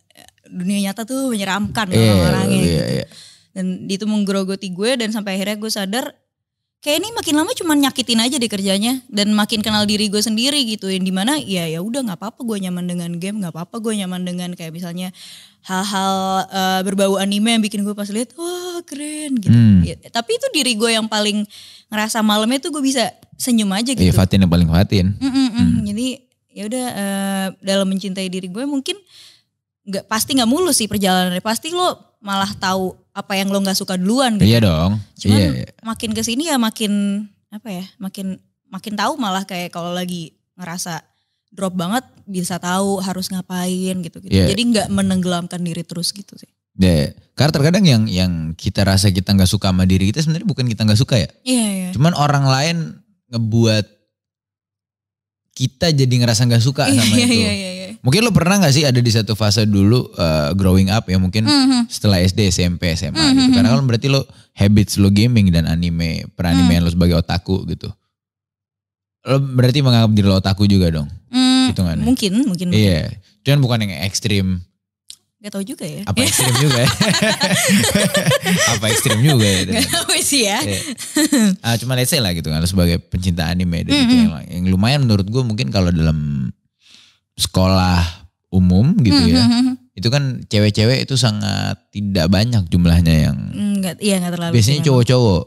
dunia nyata tuh menyeramkan iya, orang-orangnya. Iya, gitu. Dan itu menggerogoti gue dan sampai akhirnya gue sadar kayak ini makin lama cuman nyakitin aja deh kerjanya dan makin kenal diri gue sendiri gitu yang dimana ya ya udah nggak apa-apa gue nyaman dengan game nggak apa-apa gue nyaman dengan kayak misalnya hal-hal uh, berbau anime yang bikin gue pas lihat wah keren gitu hmm. ya, tapi itu diri gue yang paling ngerasa malamnya tuh gue bisa senyum aja iya, gitu ya, Fatin yang paling Fatin mm Hmm. jadi ya udah uh, dalam mencintai diri gue mungkin nggak pasti nggak mulus sih perjalanannya pasti lo malah tahu apa yang lo nggak suka duluan gitu. Iya dong. Cuman iya, iya. makin kesini ya makin apa ya makin makin tahu malah kayak kalau lagi ngerasa drop banget bisa tahu harus ngapain gitu gitu. Iya. Yeah. Jadi nggak menenggelamkan diri terus gitu sih. Ya, yeah. karena terkadang yang yang kita rasa kita nggak suka sama diri kita sebenarnya bukan kita nggak suka ya. Iya. Yeah, yeah. Cuman orang lain ngebuat kita jadi ngerasa nggak suka yeah, sama yeah, itu. Yeah, yeah, yeah Mungkin lo pernah gak sih ada di satu fase dulu uh, growing up ya mungkin mm -hmm. setelah SD, SMP, SMA mm -hmm. gitu. Karena mhm. kan berarti lo habits lo gaming dan anime, peranimean mm. lo sebagai otaku gitu. Lo berarti menganggap diri lo otaku juga dong? Mm, kan? Mungkin, mungkin. Iya. Yeah. Cuman bukan yang ekstrim. Gak tau juga ya. Apa ekstrim juga ya? Apa ekstrim juga ya? Gak tau sih ya. Yeah. Uh, ah, cuma let's say lah gitu kan. Lo sebagai pencinta anime mm -hmm. gitu yang, yang lumayan menurut gue mungkin kalau dalam sekolah umum gitu hmm, ya. Hmm, hmm, itu kan cewek-cewek itu sangat tidak banyak jumlahnya yang enggak iya enggak terlalu biasanya cowok-cowok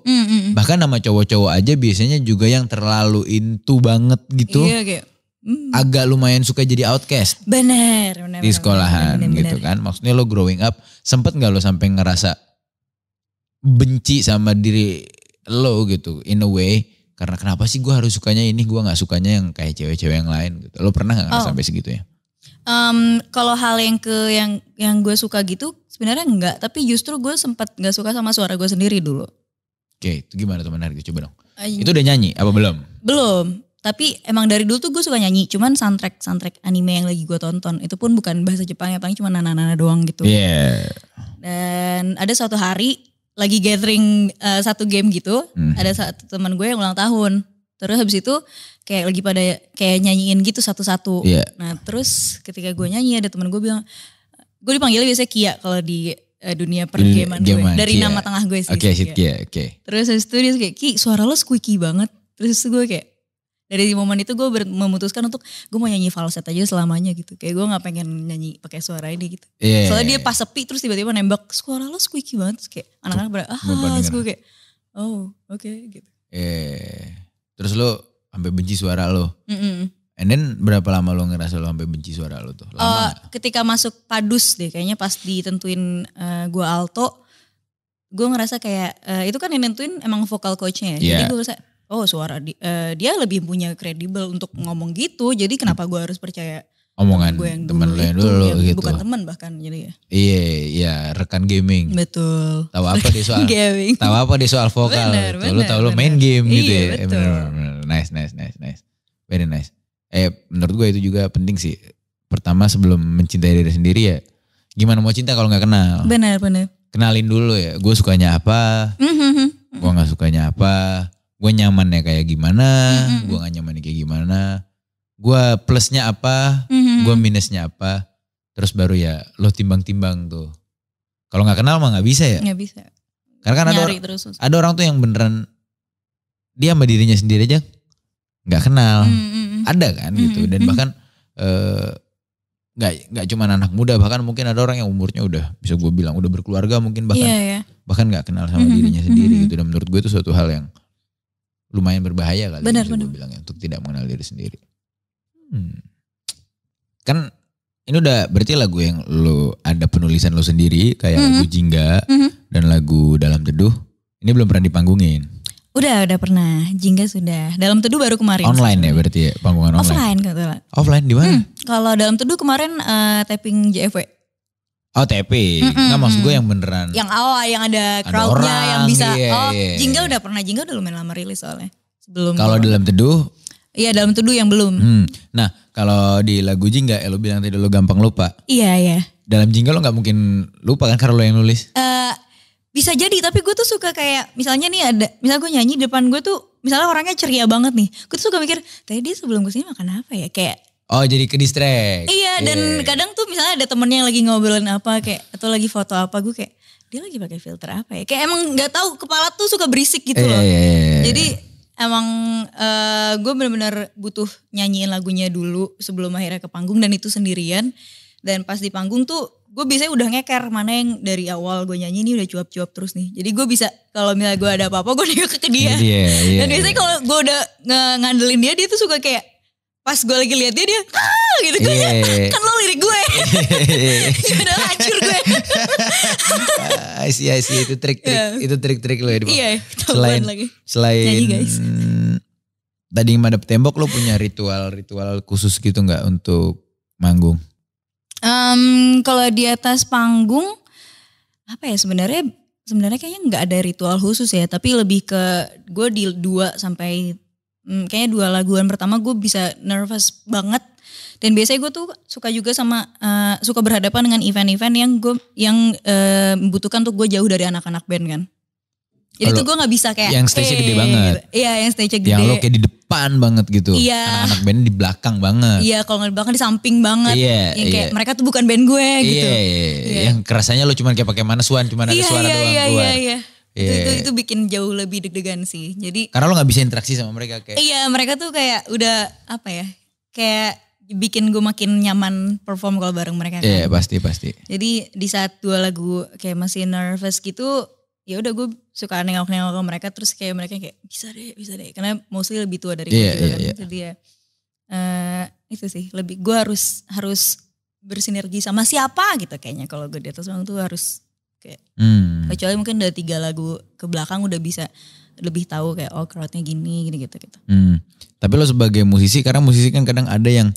bahkan nama cowok-cowok aja biasanya juga yang terlalu intu banget gitu iya kayak mm. agak lumayan suka jadi outcast benar di sekolahan bener, gitu bener, gitu kan maksudnya lo growing up sempet nggak lo sampai ngerasa benci sama diri lo gitu in a way karena kenapa sih gue harus sukanya ini gue nggak sukanya yang kayak cewek-cewek yang lain gitu lo pernah nggak oh. sampai segitu ya um, kalau hal yang ke yang yang gue suka gitu sebenarnya nggak tapi justru gue sempat nggak suka sama suara gue sendiri dulu oke okay, itu gimana teman menarik itu coba dong Ayo. itu udah nyanyi apa belum belum tapi emang dari dulu tuh gue suka nyanyi cuman soundtrack soundtrack anime yang lagi gue tonton itu pun bukan bahasa Jepang ya paling cuma nana-nana doang gitu yeah. dan ada suatu hari lagi gathering uh, satu game gitu, hmm. ada satu teman gue yang ulang tahun. Terus habis itu kayak lagi pada kayak nyanyiin gitu satu-satu. Yeah. Nah, terus ketika gue nyanyi ada teman gue bilang gue dipanggil biasanya Kia kalau di uh, dunia pergaman gue dari Kia. nama tengah gue sih. Oke, okay, Kia. Oke. Okay. Terus habis itu dia kayak, "Ki, suara lo squeaky banget." Terus gue kayak dari momen itu gue memutuskan untuk gue mau nyanyi falset aja selamanya gitu kayak gue nggak pengen nyanyi pakai suara ini gitu yeah. Iya, soalnya dia iya. pas sepi terus tiba-tiba nembak suara lo squeaky banget terus kayak anak-anak berarti ah gue kayak oh oke okay, gitu yeah. Iya, terus lo sampai benci suara lo mm -mm. And then berapa lama lo ngerasa lo sampai benci suara lo tuh? Lama uh, ketika masuk padus deh kayaknya pas ditentuin uh, eh, gue alto, gue ngerasa kayak uh, itu kan yang nentuin emang vokal coachnya ya. Yeah. Jadi gue ngerasa oh suara di, uh, dia lebih punya kredibel untuk ngomong gitu jadi kenapa gue harus percaya omongan gue yang temen dulu, yang dulu ya, gitu bukan temen bahkan jadi ya iya iya rekan gaming betul tahu apa di soal gaming tahu apa di soal vokal bener, bener, lu tahu lu main game gitu iya, gitu ya betul. Bener, bener, bener. nice nice nice nice very nice eh menurut gue itu juga penting sih pertama sebelum mencintai diri sendiri ya gimana mau cinta kalau nggak kenal benar benar kenalin dulu ya gue sukanya apa mm -hmm. Mhm. gue nggak sukanya apa gue nyamannya kayak gimana, mm -hmm. gue gak nyaman kayak gimana, gue plusnya apa, mm -hmm. gue minusnya apa, terus baru ya lo timbang-timbang tuh. Kalau nggak kenal mah nggak bisa ya. Nggak bisa. Karena kan ada, ada, terus. ada orang tuh yang beneran dia sama dirinya sendiri aja nggak kenal, mm -hmm. ada kan mm -hmm. gitu mm, dan mm. bahkan eh, nggak uh, nggak cuma anak muda bahkan mungkin ada orang yang umurnya udah bisa gue bilang udah berkeluarga mungkin bahkan yeah, yeah. bahkan nggak kenal sama dirinya mm -hmm. sendiri gitu dan menurut gue itu suatu hal yang lumayan berbahaya kali ya, benar, benar. bilangnya untuk tidak mengenal diri sendiri. Hmm. Kan ini udah berarti lagu yang lo ada penulisan lo sendiri kayak mm -hmm. lagu Jingga mm -hmm. dan lagu Dalam Teduh. Ini belum pernah dipanggungin. Udah, udah pernah. Jingga sudah. Dalam Teduh baru kemarin. Online sebenernya. ya berarti ya, panggungan online. Offline kata Offline di mana? Hmm, kalau Dalam Teduh kemarin uh, tapping JFW. Oh TP, mm -mm. nggak maksud gue yang beneran. Yang awal, oh, yang ada crowdnya, yang bisa. Iya, oh, iya, iya. Jingga udah pernah, Jingga udah lumayan lama rilis soalnya. Sebelum. Kalau dalam teduh. Iya dalam teduh yang belum. Hmm. Nah kalau di lagu Jingga, ya eh, lo bilang tadi lo gampang lupa. Iya iya. Dalam Jingga lo nggak mungkin lupa kan karena lo yang nulis. Uh, bisa jadi, tapi gue tuh suka kayak misalnya nih ada, misalnya gue nyanyi depan gue tuh misalnya orangnya ceria banget nih. Gue tuh suka mikir, tadi sebelum gue sini makan apa ya? Kayak Oh jadi ke distract. Iya yeah. dan iya, iya. kadang tuh misalnya ada temennya yang lagi ngobrolin apa kayak atau lagi foto apa gue kayak dia lagi pakai filter apa ya? Kayak emang nggak tahu kepala tuh suka berisik gitu iya, loh. Yeah. Jadi emang uh, eh, gue bener-bener butuh nyanyiin lagunya dulu sebelum akhirnya ke panggung dan itu sendirian. Dan pas di panggung tuh gue biasanya udah ngeker mana yang dari awal gue nyanyi ini udah cuap-cuap terus nih. Jadi gue bisa kalau misalnya gue ada apa-apa gue nengok ke dia. Yeah, yeah, dan biasanya yeah. kalau gue udah ngandelin dia dia tuh suka kayak pas gue lagi lihat dia dia ah gitu gue yeah. Iya, iya. kan lo lirik gue yeah. udah hancur gue I see I see itu trik-trik yeah. itu trik-trik lo ya yeah, iya, selain lagi. selain Nyanyi, guys. Mm, tadi madep tembok lo punya ritual-ritual khusus gitu nggak untuk manggung um, kalau di atas panggung apa ya sebenarnya sebenarnya kayaknya nggak ada ritual khusus ya tapi lebih ke gue di dua sampai hmm, kayaknya dua laguan pertama gue bisa nervous banget dan biasanya gue tuh suka juga sama uh, suka berhadapan dengan event-event yang gue yang uh, membutuhkan tuh gue jauh dari anak-anak band kan jadi Lalu, tuh gue gak bisa kayak yang stage hey, gede banget gitu. iya yang stage gede yang lo kayak di depan banget gitu iya. anak-anak band di belakang banget iya kalau nggak di belakang di samping banget iya, yang kayak iya. mereka tuh bukan band gue gitu iya, iya. iya. iya. yang kerasanya lo cuma kayak pakai mana suan iya, ada suara iya, doang iya, iya keluar iya, iya yeah. itu, iya, itu iya. itu bikin jauh lebih deg-degan sih jadi karena lo nggak bisa interaksi sama mereka kayak iya mereka tuh kayak udah apa ya kayak bikin gue makin nyaman perform kalau bareng mereka Iya yeah, kan. pasti pasti. Jadi di saat dua lagu kayak masih nervous gitu, ya udah gue suka nengok-nengok ke mereka terus kayak mereka kayak bisa deh bisa deh karena mostly lebih tua dari yeah, gue iya, juga yeah, kan. Yeah. Jadi ya uh, itu sih lebih gue harus harus bersinergi sama siapa gitu kayaknya kalau gue di atas orang tuh harus kayak hmm. kecuali mungkin udah tiga lagu ke belakang udah bisa lebih tahu kayak oh crowdnya gini gini gitu gitu. Hmm. Tapi lo sebagai musisi karena musisi kan kadang ada yang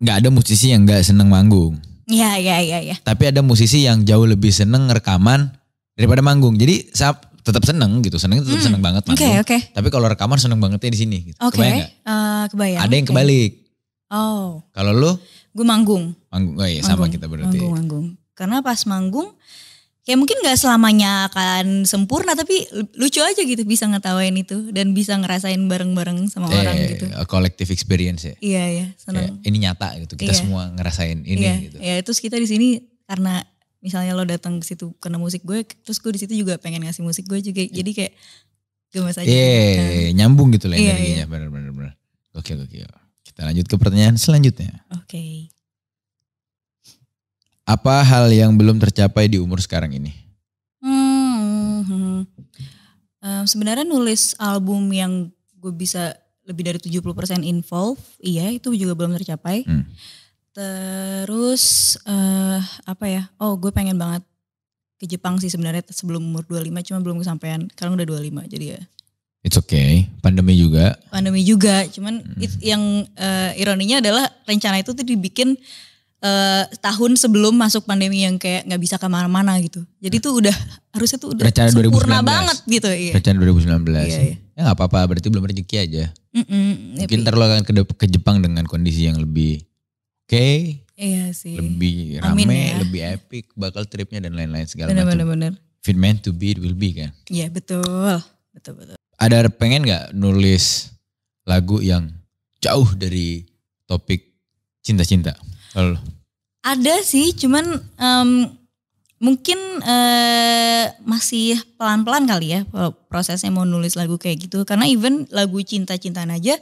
nggak ada musisi yang nggak seneng manggung. Iya iya iya. Ya. Tapi ada musisi yang jauh lebih seneng rekaman daripada manggung. Jadi saat tetap seneng gitu, seneng tetap hmm. seneng banget manggung. Oke okay, oke. Okay. Tapi kalau rekaman seneng bangetnya di sini. Gitu. Oke. Okay. Kebayang nggak Uh, kebayang. Ada yang okay. kebalik. Oh. Kalau lo? Gue manggung. Manggung, oh iya manggung. sama kita berarti. Manggung manggung. Karena pas manggung ya mungkin gak selamanya akan sempurna tapi lucu aja gitu bisa ngetawain itu dan bisa ngerasain bareng-bareng sama yeah, orang iya, gitu. Iya. Collective experience ya. Iya iya, iya. yeah, ini nyata gitu. Kita yeah. semua ngerasain ini yeah, gitu. Iya, terus kita di sini karena misalnya lo datang ke situ karena musik gue, terus gue di situ juga pengen ngasih musik gue juga. Jadi kayak gemes aja. Iya, yeah, iya, nyambung gitu lah energinya iya, iya. benar-benar. Oke, oke. Kita lanjut ke pertanyaan selanjutnya. Oke. Okay. Apa hal yang belum tercapai di umur sekarang ini? Hmm, hmm. sebenarnya nulis album yang gue bisa lebih dari 70% involve, iya itu juga belum tercapai. Hmm. Terus uh, apa ya? Oh, gue pengen banget ke Jepang sih sebenarnya sebelum umur 25 cuma belum kesampaian. Sekarang udah 25 jadi ya It's okay, pandemi juga. Pandemi juga, cuman hmm. yang uh, ironinya adalah rencana itu tuh dibikin uh, tahun sebelum masuk pandemi yang kayak nggak bisa kemana-mana gitu. Jadi tuh udah harusnya tuh udah Rencana sempurna 2019. banget gitu. Iya. Rencana 2019. Iya, iya. Ya nggak apa-apa, berarti belum rezeki aja. Mm -mm, Mungkin ntar lo akan ke, ke Jepang dengan kondisi yang lebih oke. Okay, iya sih. Lebih rame, Amin ya. lebih epic, bakal tripnya dan lain-lain segala macam. Bener-bener. Fit meant to be, it will be kan. Iya betul, betul betul. Ada pengen nggak nulis lagu yang jauh dari topik cinta-cinta? Lalu. Ada sih, cuman um, mungkin uh, masih pelan-pelan kali ya prosesnya mau nulis lagu kayak gitu. Karena even lagu cinta-cintaan aja,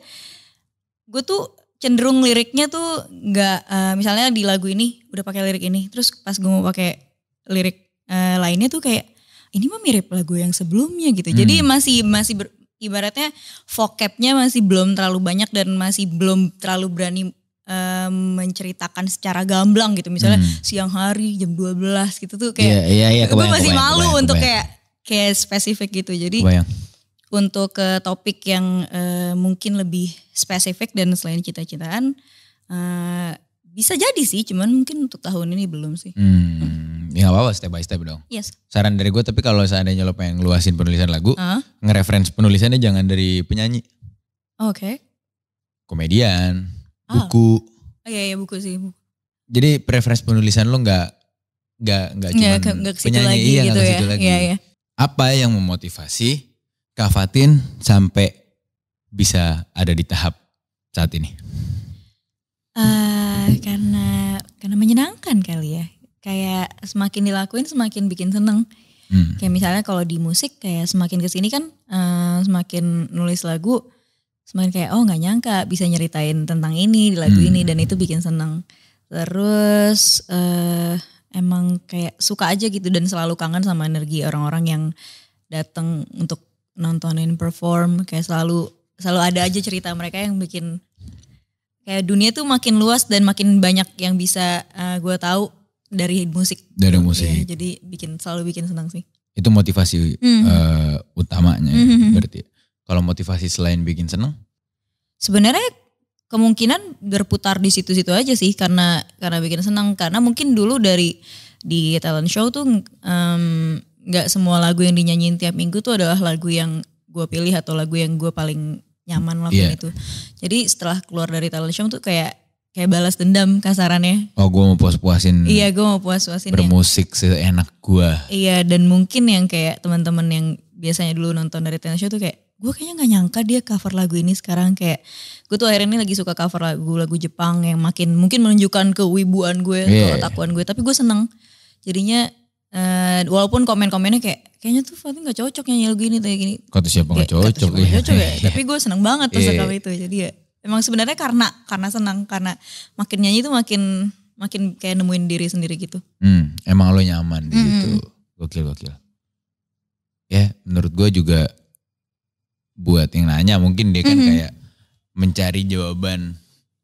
gue tuh cenderung liriknya tuh nggak uh, misalnya di lagu ini udah pakai lirik ini, terus pas gue mau pakai lirik uh, lainnya tuh kayak ini mah mirip lagu yang sebelumnya gitu. Hmm. Jadi masih masih ber, ibaratnya vocabnya masih belum terlalu banyak dan masih belum terlalu berani menceritakan secara gamblang gitu misalnya hmm. siang hari jam 12 gitu tuh kayak yeah, yeah, yeah, kebayang, gue masih kebayang, malu kebayang, untuk kebayang. kayak kayak spesifik gitu jadi kebayang. untuk ke topik yang uh, mungkin lebih spesifik dan selain cita-citaan uh, bisa jadi sih cuman mungkin untuk tahun ini belum sih hmm. Hmm. Ya gak apa-apa step by step dong. Yes. Saran dari gue tapi kalau seandainya lo pengen luasin penulisan lagu, uh? reference penulisannya jangan dari penyanyi. Oke. Okay. Komedian, Ah. buku. Oh, iya iya buku sih. Jadi preferensi penulisan lo nggak nggak nggak cuma penyanyi lagi iya, gitu ya. Lagi. Iya, iya. Apa yang memotivasi Kak Fatin sampai bisa ada di tahap saat ini? Uh, karena karena menyenangkan kali ya. Kayak semakin dilakuin semakin bikin seneng. Hmm. Kayak misalnya kalau di musik kayak semakin kesini kan uh, semakin nulis lagu semakin kayak oh nggak nyangka bisa nyeritain tentang ini di lagu hmm. ini dan hmm. itu bikin seneng terus uh, emang kayak suka aja gitu dan selalu kangen sama energi orang-orang yang datang untuk nontonin perform kayak selalu selalu ada aja cerita mereka yang bikin kayak dunia tuh makin luas dan makin banyak yang bisa uh, eh, gue tahu dari musik dari musik ya, jadi bikin selalu bikin senang sih itu motivasi mm. uh, utamanya mm -hmm. berarti ya. Kalau motivasi selain bikin seneng? Sebenarnya kemungkinan berputar di situ-situ aja sih karena karena bikin seneng karena mungkin dulu dari di talent show tuh nggak um, semua lagu yang dinyanyiin tiap minggu tuh adalah lagu yang gue pilih atau lagu yang gue paling nyaman lah yeah. itu. Jadi setelah keluar dari talent show tuh kayak kayak balas dendam kasarannya. Oh, gue mau puas-puasin. Iya, gue mau puas-puasin. Ya. Bermusik ya. seenak gue. Iya, dan mungkin yang kayak teman-teman yang biasanya dulu nonton dari talent show tuh kayak gue kayaknya nggak nyangka dia cover lagu ini sekarang kayak gue tuh akhirnya ini lagi suka cover lagu-lagu Jepang yang makin mungkin menunjukkan kewibuan gue, yeah. Iya, iya. takuan gue, tapi gue seneng. Jadinya Uh, walaupun komen-komennya kayak kayaknya tuh Fatih nggak cocok nyanyi lagu ini kayak gini. Kata siapa nggak cocok? siapa cocok ya. ya? Tapi gue seneng banget iya. tuh yeah. itu. Jadi ya emang sebenarnya karena karena senang karena makin nyanyi tuh makin makin kayak nemuin diri sendiri gitu. Hmm, emang lo nyaman di mm -hmm. situ. Gokil gokil. Ya menurut gue juga buat yang nanya mungkin dia kan mm -hmm. kayak mencari jawaban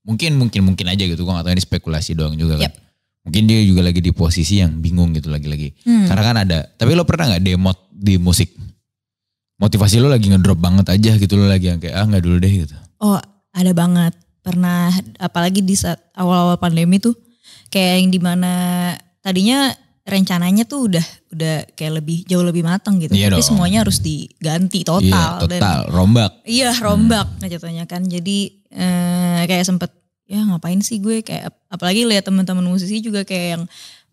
mungkin mungkin mungkin aja gitu gua gak tahu ini spekulasi doang juga kan. Yep. Mungkin dia juga lagi di posisi yang bingung gitu lagi-lagi. Hmm. Karena kan ada. Tapi lo pernah nggak demo di musik? Motivasi lo lagi ngedrop banget aja gitu lo lagi yang kayak ah nggak dulu deh gitu. Oh ada banget pernah apalagi di saat awal-awal pandemi tuh kayak yang dimana tadinya rencananya tuh udah udah kayak lebih jauh lebih matang gitu. Iya Tapi semuanya harus diganti total. Iya, total, dan, rombak. Iya, hmm. rombak hmm. jatuhnya kan. Jadi eh, kayak sempet ya ngapain sih gue kayak apalagi lihat teman-teman musisi juga kayak yang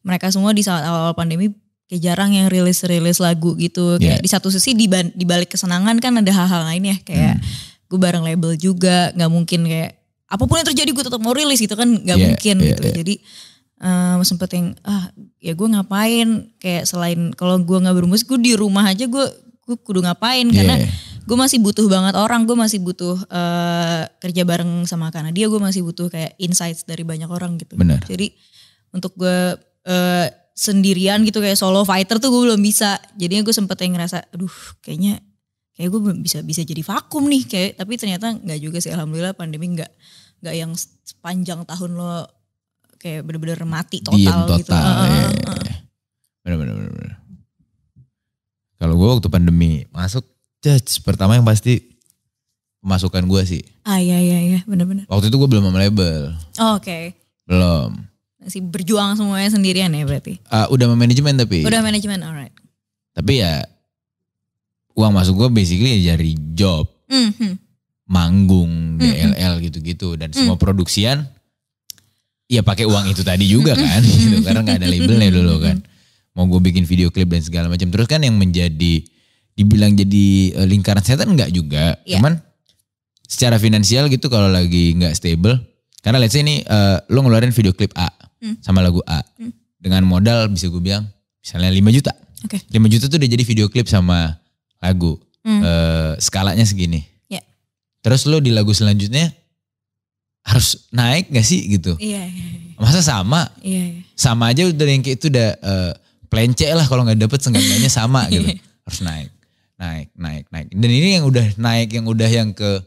mereka semua di saat awal pandemi kayak jarang yang rilis-rilis lagu gitu. Kayak yeah. di satu sisi di balik kesenangan kan ada hal-hal lain ya kayak hmm. gue bareng label juga nggak mungkin kayak apapun yang terjadi gue tetap mau rilis gitu kan nggak yeah, mungkin yeah, gitu. Yeah. Jadi um, sempet yang ah ya gue ngapain kayak selain kalau gue nggak bermusik gue di rumah aja gue gue kudu ngapain yeah. karena iya. gue masih butuh banget orang gue masih butuh uh, kerja bareng sama karena dia gue masih butuh kayak insights dari banyak orang gitu Bener. jadi untuk gue uh, sendirian gitu kayak solo fighter tuh gue belum bisa jadinya gue sempet yang ngerasa aduh kayaknya kayak gue bisa bisa jadi vakum nih kayak tapi ternyata nggak juga sih alhamdulillah pandemi nggak nggak yang sepanjang tahun lo kayak bener-bener mati total, Diem total gitu. uh. Iya, iya, iya. Bener-bener. Kalau gue waktu pandemi masuk, judge pertama yang pasti pemasukan gue sih. Ah iya iya iya bener-bener. Waktu itu gue belum sama label. Oh, Oke. Okay. Belum. Masih berjuang semuanya sendirian ya berarti? Uh, udah sama manajemen tapi. Udah manajemen alright. Tapi ya uang masuk gue basically ya dari job. Mm -hmm. Manggung, DLL mhm. gitu-gitu. Mm -hmm. Dan mm semua produksian ya pakai uang itu tadi juga kan gitu karena nggak ada labelnya dulu kan mau gue bikin video klip dan segala macam terus kan yang menjadi dibilang jadi eh, lingkaran setan nggak juga yeah. cuman secara finansial gitu kalau lagi nggak stable karena let's say ini uh, eh, lo ngeluarin video klip A hmm. sama lagu A hmm. dengan modal bisa gue bilang misalnya 5 juta okay. 5 juta tuh udah jadi video klip sama lagu hmm. uh, skalanya segini yeah. terus lo di lagu selanjutnya harus naik gak sih gitu? Iya, iya. iya, Masa sama? Iya, iya. Sama aja udah yang kayak itu udah uh, eh, plence lah kalau nggak dapet seenggaknya sama gitu. Harus naik, naik, naik, naik. Dan ini yang udah naik, yang udah yang ke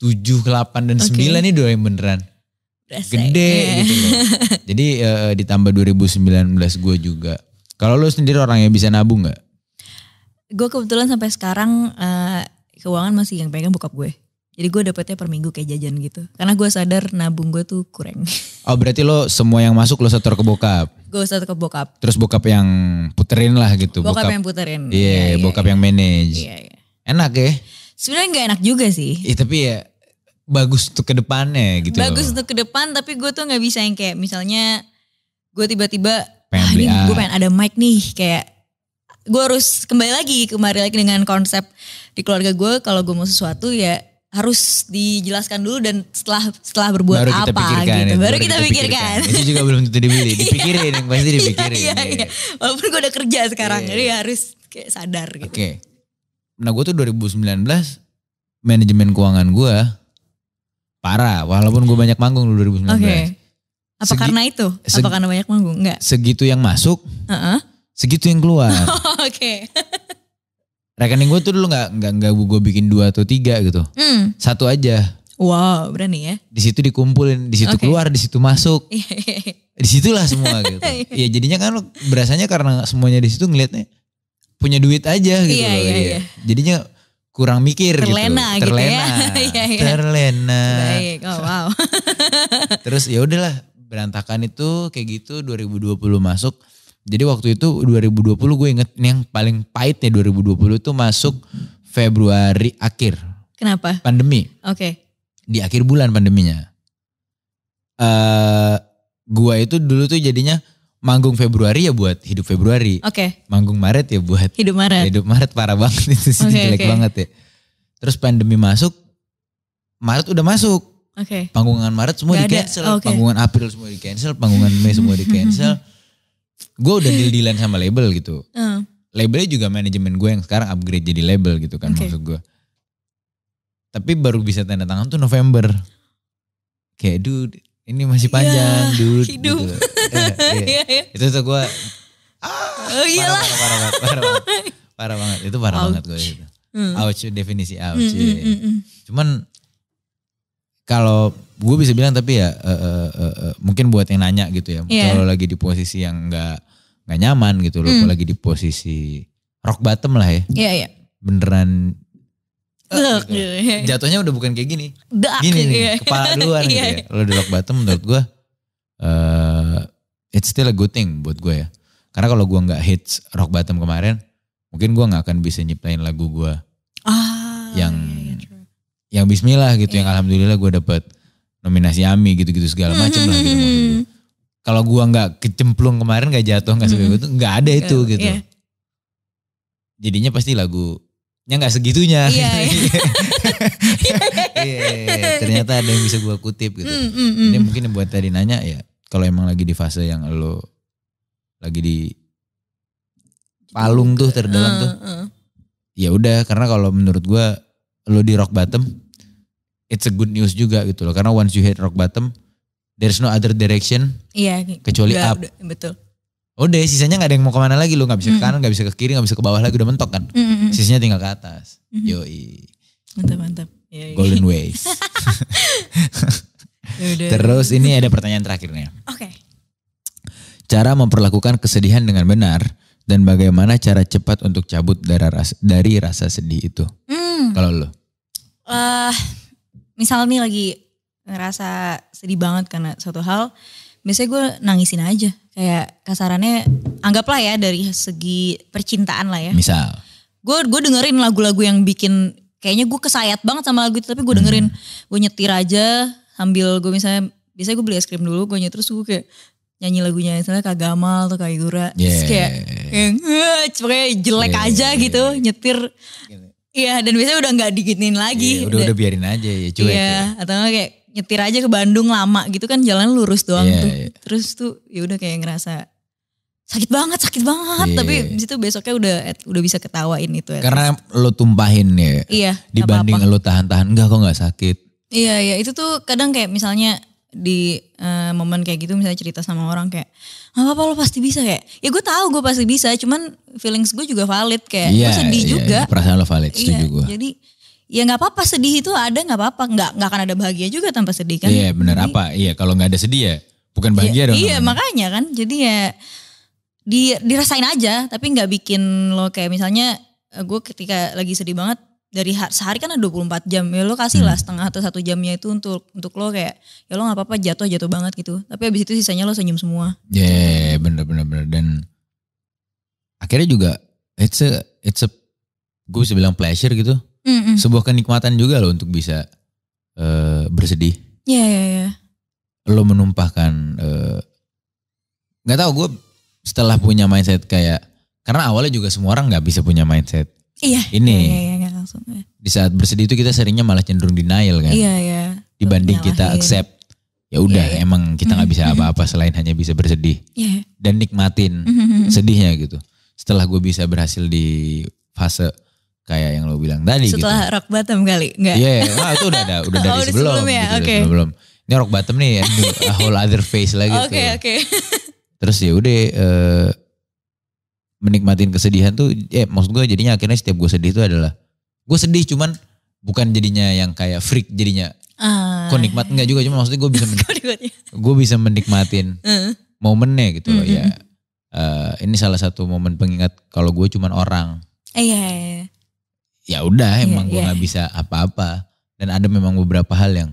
7, ke 8, dan okay. ini dua yang beneran. Rasa, Gede iya. gitu loh. Jadi uh, ditambah 2019 gue juga. Kalau lo sendiri orang yang bisa nabung gak? Gue kebetulan sampai sekarang uh, keuangan masih yang pegang bokap gue. Jadi gue dapetnya per minggu kayak jajan gitu. Karena gue sadar nabung gue tuh kurang. Oh berarti lo semua yang masuk lo setor ke bokap? Gue setor ke bokap. Terus bokap yang puterin lah gitu. Bokap, bokap yang puterin. Iya, yeah, yeah, bokap yeah. yang manage. yeah, yeah. Enak ya? Sebenarnya gak enak juga sih. Iya tapi ya bagus untuk kedepannya gitu. Bagus untuk ke depan tapi gue tuh gak bisa yang kayak misalnya gue tiba-tiba. Pengen ah. Gue pengen ada mic nih kayak gue harus kembali lagi kembali lagi dengan konsep di keluarga gue kalau gue mau sesuatu ya harus dijelaskan dulu dan setelah setelah berbuat baru apa pikirkan, gitu. baru, baru kita, kita pikirkan. pikirkan. Itu juga belum tentu dibeli, iya. dipikirin pasti dipikirin. Iya, iya, iya. Walaupun gue udah kerja sekarang, Yeah. jadi iya. harus kayak sadar gitu. Oke. Okay. Nah gue tuh 2019 manajemen keuangan gue parah. Walaupun gue banyak manggung dulu 2019. Oke. Okay. Apa Segi, karena itu? Apa karena banyak manggung? Enggak. Segitu yang masuk, uh -uh. segitu yang keluar. Oke. Okay rekening gue tuh dulu nggak nggak nggak gue bikin dua atau tiga gitu hmm. satu aja wow berani ya di situ dikumpulin di situ okay. keluar di situ masuk iya. di situlah semua gitu iya. iya, jadinya kan lo berasanya karena semuanya di situ ngeliatnya punya duit aja gitu iya, loh iya, iya. iya. jadinya kurang mikir terlena gitu terlena gitu ya. terlena baik oh wow terus ya udahlah berantakan itu kayak gitu 2020 masuk jadi waktu itu 2020 gue inget nih yang paling pahit ya 2020 tuh masuk Februari akhir. Kenapa? Pandemi. Oke. Okay. Di akhir bulan pandeminya. Eh uh, gua itu dulu tuh jadinya manggung Februari ya buat hidup Februari. Oke. Okay. Manggung Maret ya buat hidup Maret. Ya hidup Maret parah banget itu sih okay, jelek okay. banget ya. Terus pandemi masuk Maret udah masuk. Oke. Okay. Panggungan Maret semua di cancel, okay. panggungan April semua di cancel, panggungan Mei semua di cancel. gue udah deal dealan sama label gitu. Uh. Labelnya juga manajemen gue yang sekarang upgrade jadi label gitu kan okay. maksud gue. Tapi baru bisa tanda tangan tuh November. Kayak dude ini masih iya, panjang yeah, dude. Hidup. Gitu. Yeah, iya. yeah. Iya. Itu tuh gue ah, oh, iyalah. parah, parah, parah, parah, parah, parah banget. Itu parah ouch. banget gue Gitu. Mm. Ouch definisi ouch. Mm, mm, mm, mm. Cuman kalau gue bisa bilang tapi ya uh, uh, uh, mungkin buat yang nanya gitu ya yeah. kalau lagi di posisi yang nggak nggak nyaman gitu loh hmm. lagi di posisi rock bottom lah ya yeah, yeah. beneran uh, gitu. Iya, iya. jatuhnya udah bukan kayak gini Duk, gini nih yeah. kepala duluan gitu iya. ya lo di rock bottom menurut gue uh, it's still a good thing buat gue ya karena kalau gue nggak hits rock bottom kemarin mungkin gue nggak akan bisa nyiptain lagu gue ah. yang yang Bismillah gitu, yeah. yang Alhamdulillah gue dapet nominasi AMI gitu-gitu segala hmm, macam mm -hmm. lah gitu. Hmm, hmm, kalau gue nggak kecemplung kemarin nggak jatuh nggak mm -hmm. nggak ada itu yeah. gitu. Yeah. Jadinya pasti lagu nya nggak segitunya. Iya. yeah, iya. iya, iya, Ternyata ada yang bisa gue kutip gitu. Mm, -hmm. Ini mungkin buat tadi nanya ya, kalau emang lagi di fase yang lo lagi di palung tuh terdalam uh, uh. tuh, ya udah karena kalau menurut gue lo di rock bottom it's a good news juga gitu loh karena once you hit rock bottom there's no other direction iya kecuali udah, up udah, betul udah sisanya gak ada yang mau kemana lagi lo nggak bisa ke kanan nggak bisa ke kiri nggak bisa ke bawah lagi udah mentok kan mm -hmm. sisanya tinggal ke atas mm -hmm. yoi mantap mantap yoi. golden ways terus ini ada pertanyaan terakhirnya. oke okay. cara memperlakukan kesedihan dengan benar dan bagaimana cara cepat untuk cabut dari rasa, dari rasa sedih itu mm. kalau lo uh, eh, Misalnya nih lagi ngerasa sedih banget karena suatu hal, biasanya gue nangisin aja. Kayak kasarannya anggaplah ya dari segi percintaan lah ya. Misal. Gue gue dengerin lagu-lagu yang bikin kayaknya gue kesayat banget sama lagu itu tapi gue dengerin hmm. gue nyetir aja sambil gue misalnya biasanya gue beli es krim dulu gue nyetir terus gue kayak nyanyi lagunya misalnya Kak Gamal atau Kak Yura yeah. terus kayak kayak jelek yeah. aja gitu nyetir gitu. Iya dan biasanya udah nggak diginiin lagi. Iya, udah, udah biarin aja ya cuek. Iya ya. atau kayak nyetir aja ke Bandung lama gitu kan jalan lurus doang iya, tuh. Iya. Terus tuh ya udah kayak ngerasa sakit banget sakit banget iya. tapi iya, iya. di situ besoknya udah udah bisa ketawain itu. Karena lo tumpahin ya. Iya. Dibanding lo tahan-tahan enggak kok nggak sakit. Iya iya itu tuh kadang kayak misalnya di uh, momen kayak gitu misalnya cerita sama orang kayak apa apa lo pasti bisa kayak ya gue tahu gue pasti bisa cuman feelings gue juga valid kayak yeah, gue iya, sedih yeah, juga yeah, perasaan lo valid setuju yeah, gue jadi ya nggak apa-apa sedih itu ada nggak apa-apa nggak nggak akan ada bahagia juga tanpa sedih kan iya yeah, benar apa iya kalau nggak ada sedih ya bukan iya, bahagia yeah, dong iya makanya kan jadi ya di dirasain aja tapi nggak bikin lo kayak misalnya eh, gue ketika lagi sedih banget dari sehari kan ada 24 jam ya lo kasih lah hmm. setengah atau satu jamnya itu untuk untuk lo kayak ya lo nggak apa-apa jatuh jatuh banget gitu tapi abis itu sisanya lo senyum semua ya yeah, ya, ya, bener bener bener dan akhirnya juga it's a it's a gue bisa bilang pleasure gitu mm -mm. sebuah kenikmatan juga lo untuk bisa uh, bersedih ya yeah, ya yeah, ya yeah. lo menumpahkan eh, nggak uh, tahu gue setelah punya mindset kayak karena awalnya juga semua orang nggak bisa punya mindset Iya. Ini. Iya, iya, iya, langsung. Iya. Di saat bersedih itu kita seringnya malah cenderung denial kan. Iya, iya. Dibanding Nyalahin. kita accept. Ya udah, iya, iya. emang kita nggak mm -hmm. bisa mm-hmm, mm-hmm. apa-apa selain hanya bisa bersedih. Iya. Dan nikmatin mm -hmm. sedihnya gitu. Setelah gue bisa berhasil di fase kayak yang lo bilang tadi gitu. Setelah gitu. rock bottom kali, enggak? Iya, yeah, iya. nah, itu udah ada, udah dari oh, sebelum, gitu, sebelum ya? gitu, okay. sebelum. Ini rock bottom nih, ya, a whole other face lagi. Oke, oke. Okay, okay. Terus ya udah uh, menikmatin kesedihan tuh eh maksud gue jadinya akhirnya setiap gue sedih itu adalah gue sedih cuman bukan jadinya yang kayak freak jadinya uh, kok nikmat enggak juga cuma maksudnya gue bisa gue bisa menikmatin uh. momennya gitu loh mm -hmm. ya uh, ini salah satu momen pengingat kalau gue cuman orang eh, iya yeah, yeah. ya udah iya, emang yeah, gue iya. nggak bisa apa-apa dan ada memang beberapa hal yang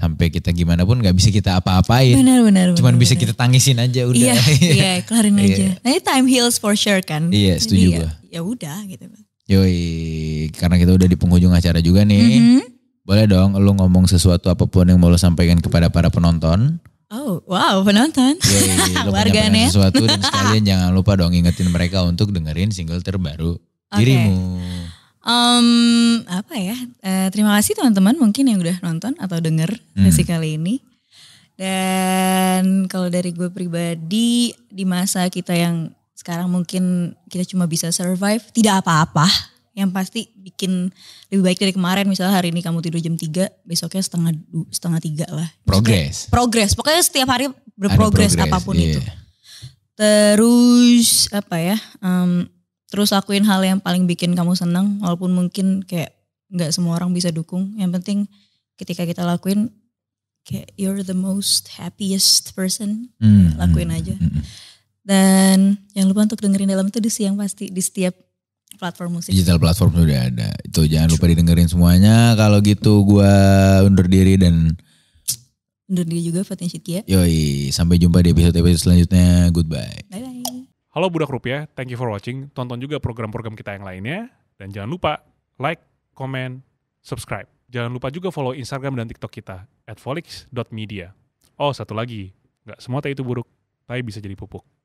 sampai kita gimana pun nggak bisa kita apa-apain. Benar benar. Cuman benar, bisa benar. kita tangisin aja udah. Iya, iya kelarin iya. aja. Iya. time heals for sure kan. Iya, setuju Jadi, ya, ya, udah gitu. Yoi, karena kita udah di penghujung acara juga nih. Mm -hmm. Boleh dong lu ngomong sesuatu apapun yang mau lu sampaikan kepada para penonton. Oh, wow, penonton. Yoi, nih. Sesuatu dan sekalian jangan lupa dong ingetin mereka untuk dengerin single terbaru okay. dirimu. Um, apa ya? Uh, terima kasih teman-teman mungkin yang udah nonton atau denger hmm. sesi kali ini. Dan kalau dari gue pribadi di masa kita yang sekarang mungkin kita cuma bisa survive, tidak apa-apa. Yang pasti bikin lebih baik dari kemarin. Misalnya hari ini kamu tidur jam 3, besoknya setengah setengah tiga lah. Progress. Progress. Pokoknya setiap hari berprogres apapun yeah. itu. Terus apa ya? Um, terus lakuin hal yang paling bikin kamu senang walaupun mungkin kayak nggak semua orang bisa dukung yang penting ketika kita lakuin kayak you're the most happiest person hmm, lakuin hmm, aja hmm. hmm. dan jangan lupa untuk dengerin dalam itu di siang pasti di setiap platform musik digital platform sudah ada itu jangan True. lupa didengerin semuanya kalau gitu gue undur diri dan undur diri juga Fatin Syitkia yoi sampai jumpa di episode-episode selanjutnya goodbye bye bye Halo Budak Rupiah, thank you for watching. Tonton juga program-program kita yang lainnya. Dan jangan lupa like, comment, subscribe. Jangan lupa juga follow Instagram dan TikTok kita, at folix.media. Oh, satu lagi, nggak semua teh itu buruk, tapi bisa jadi pupuk.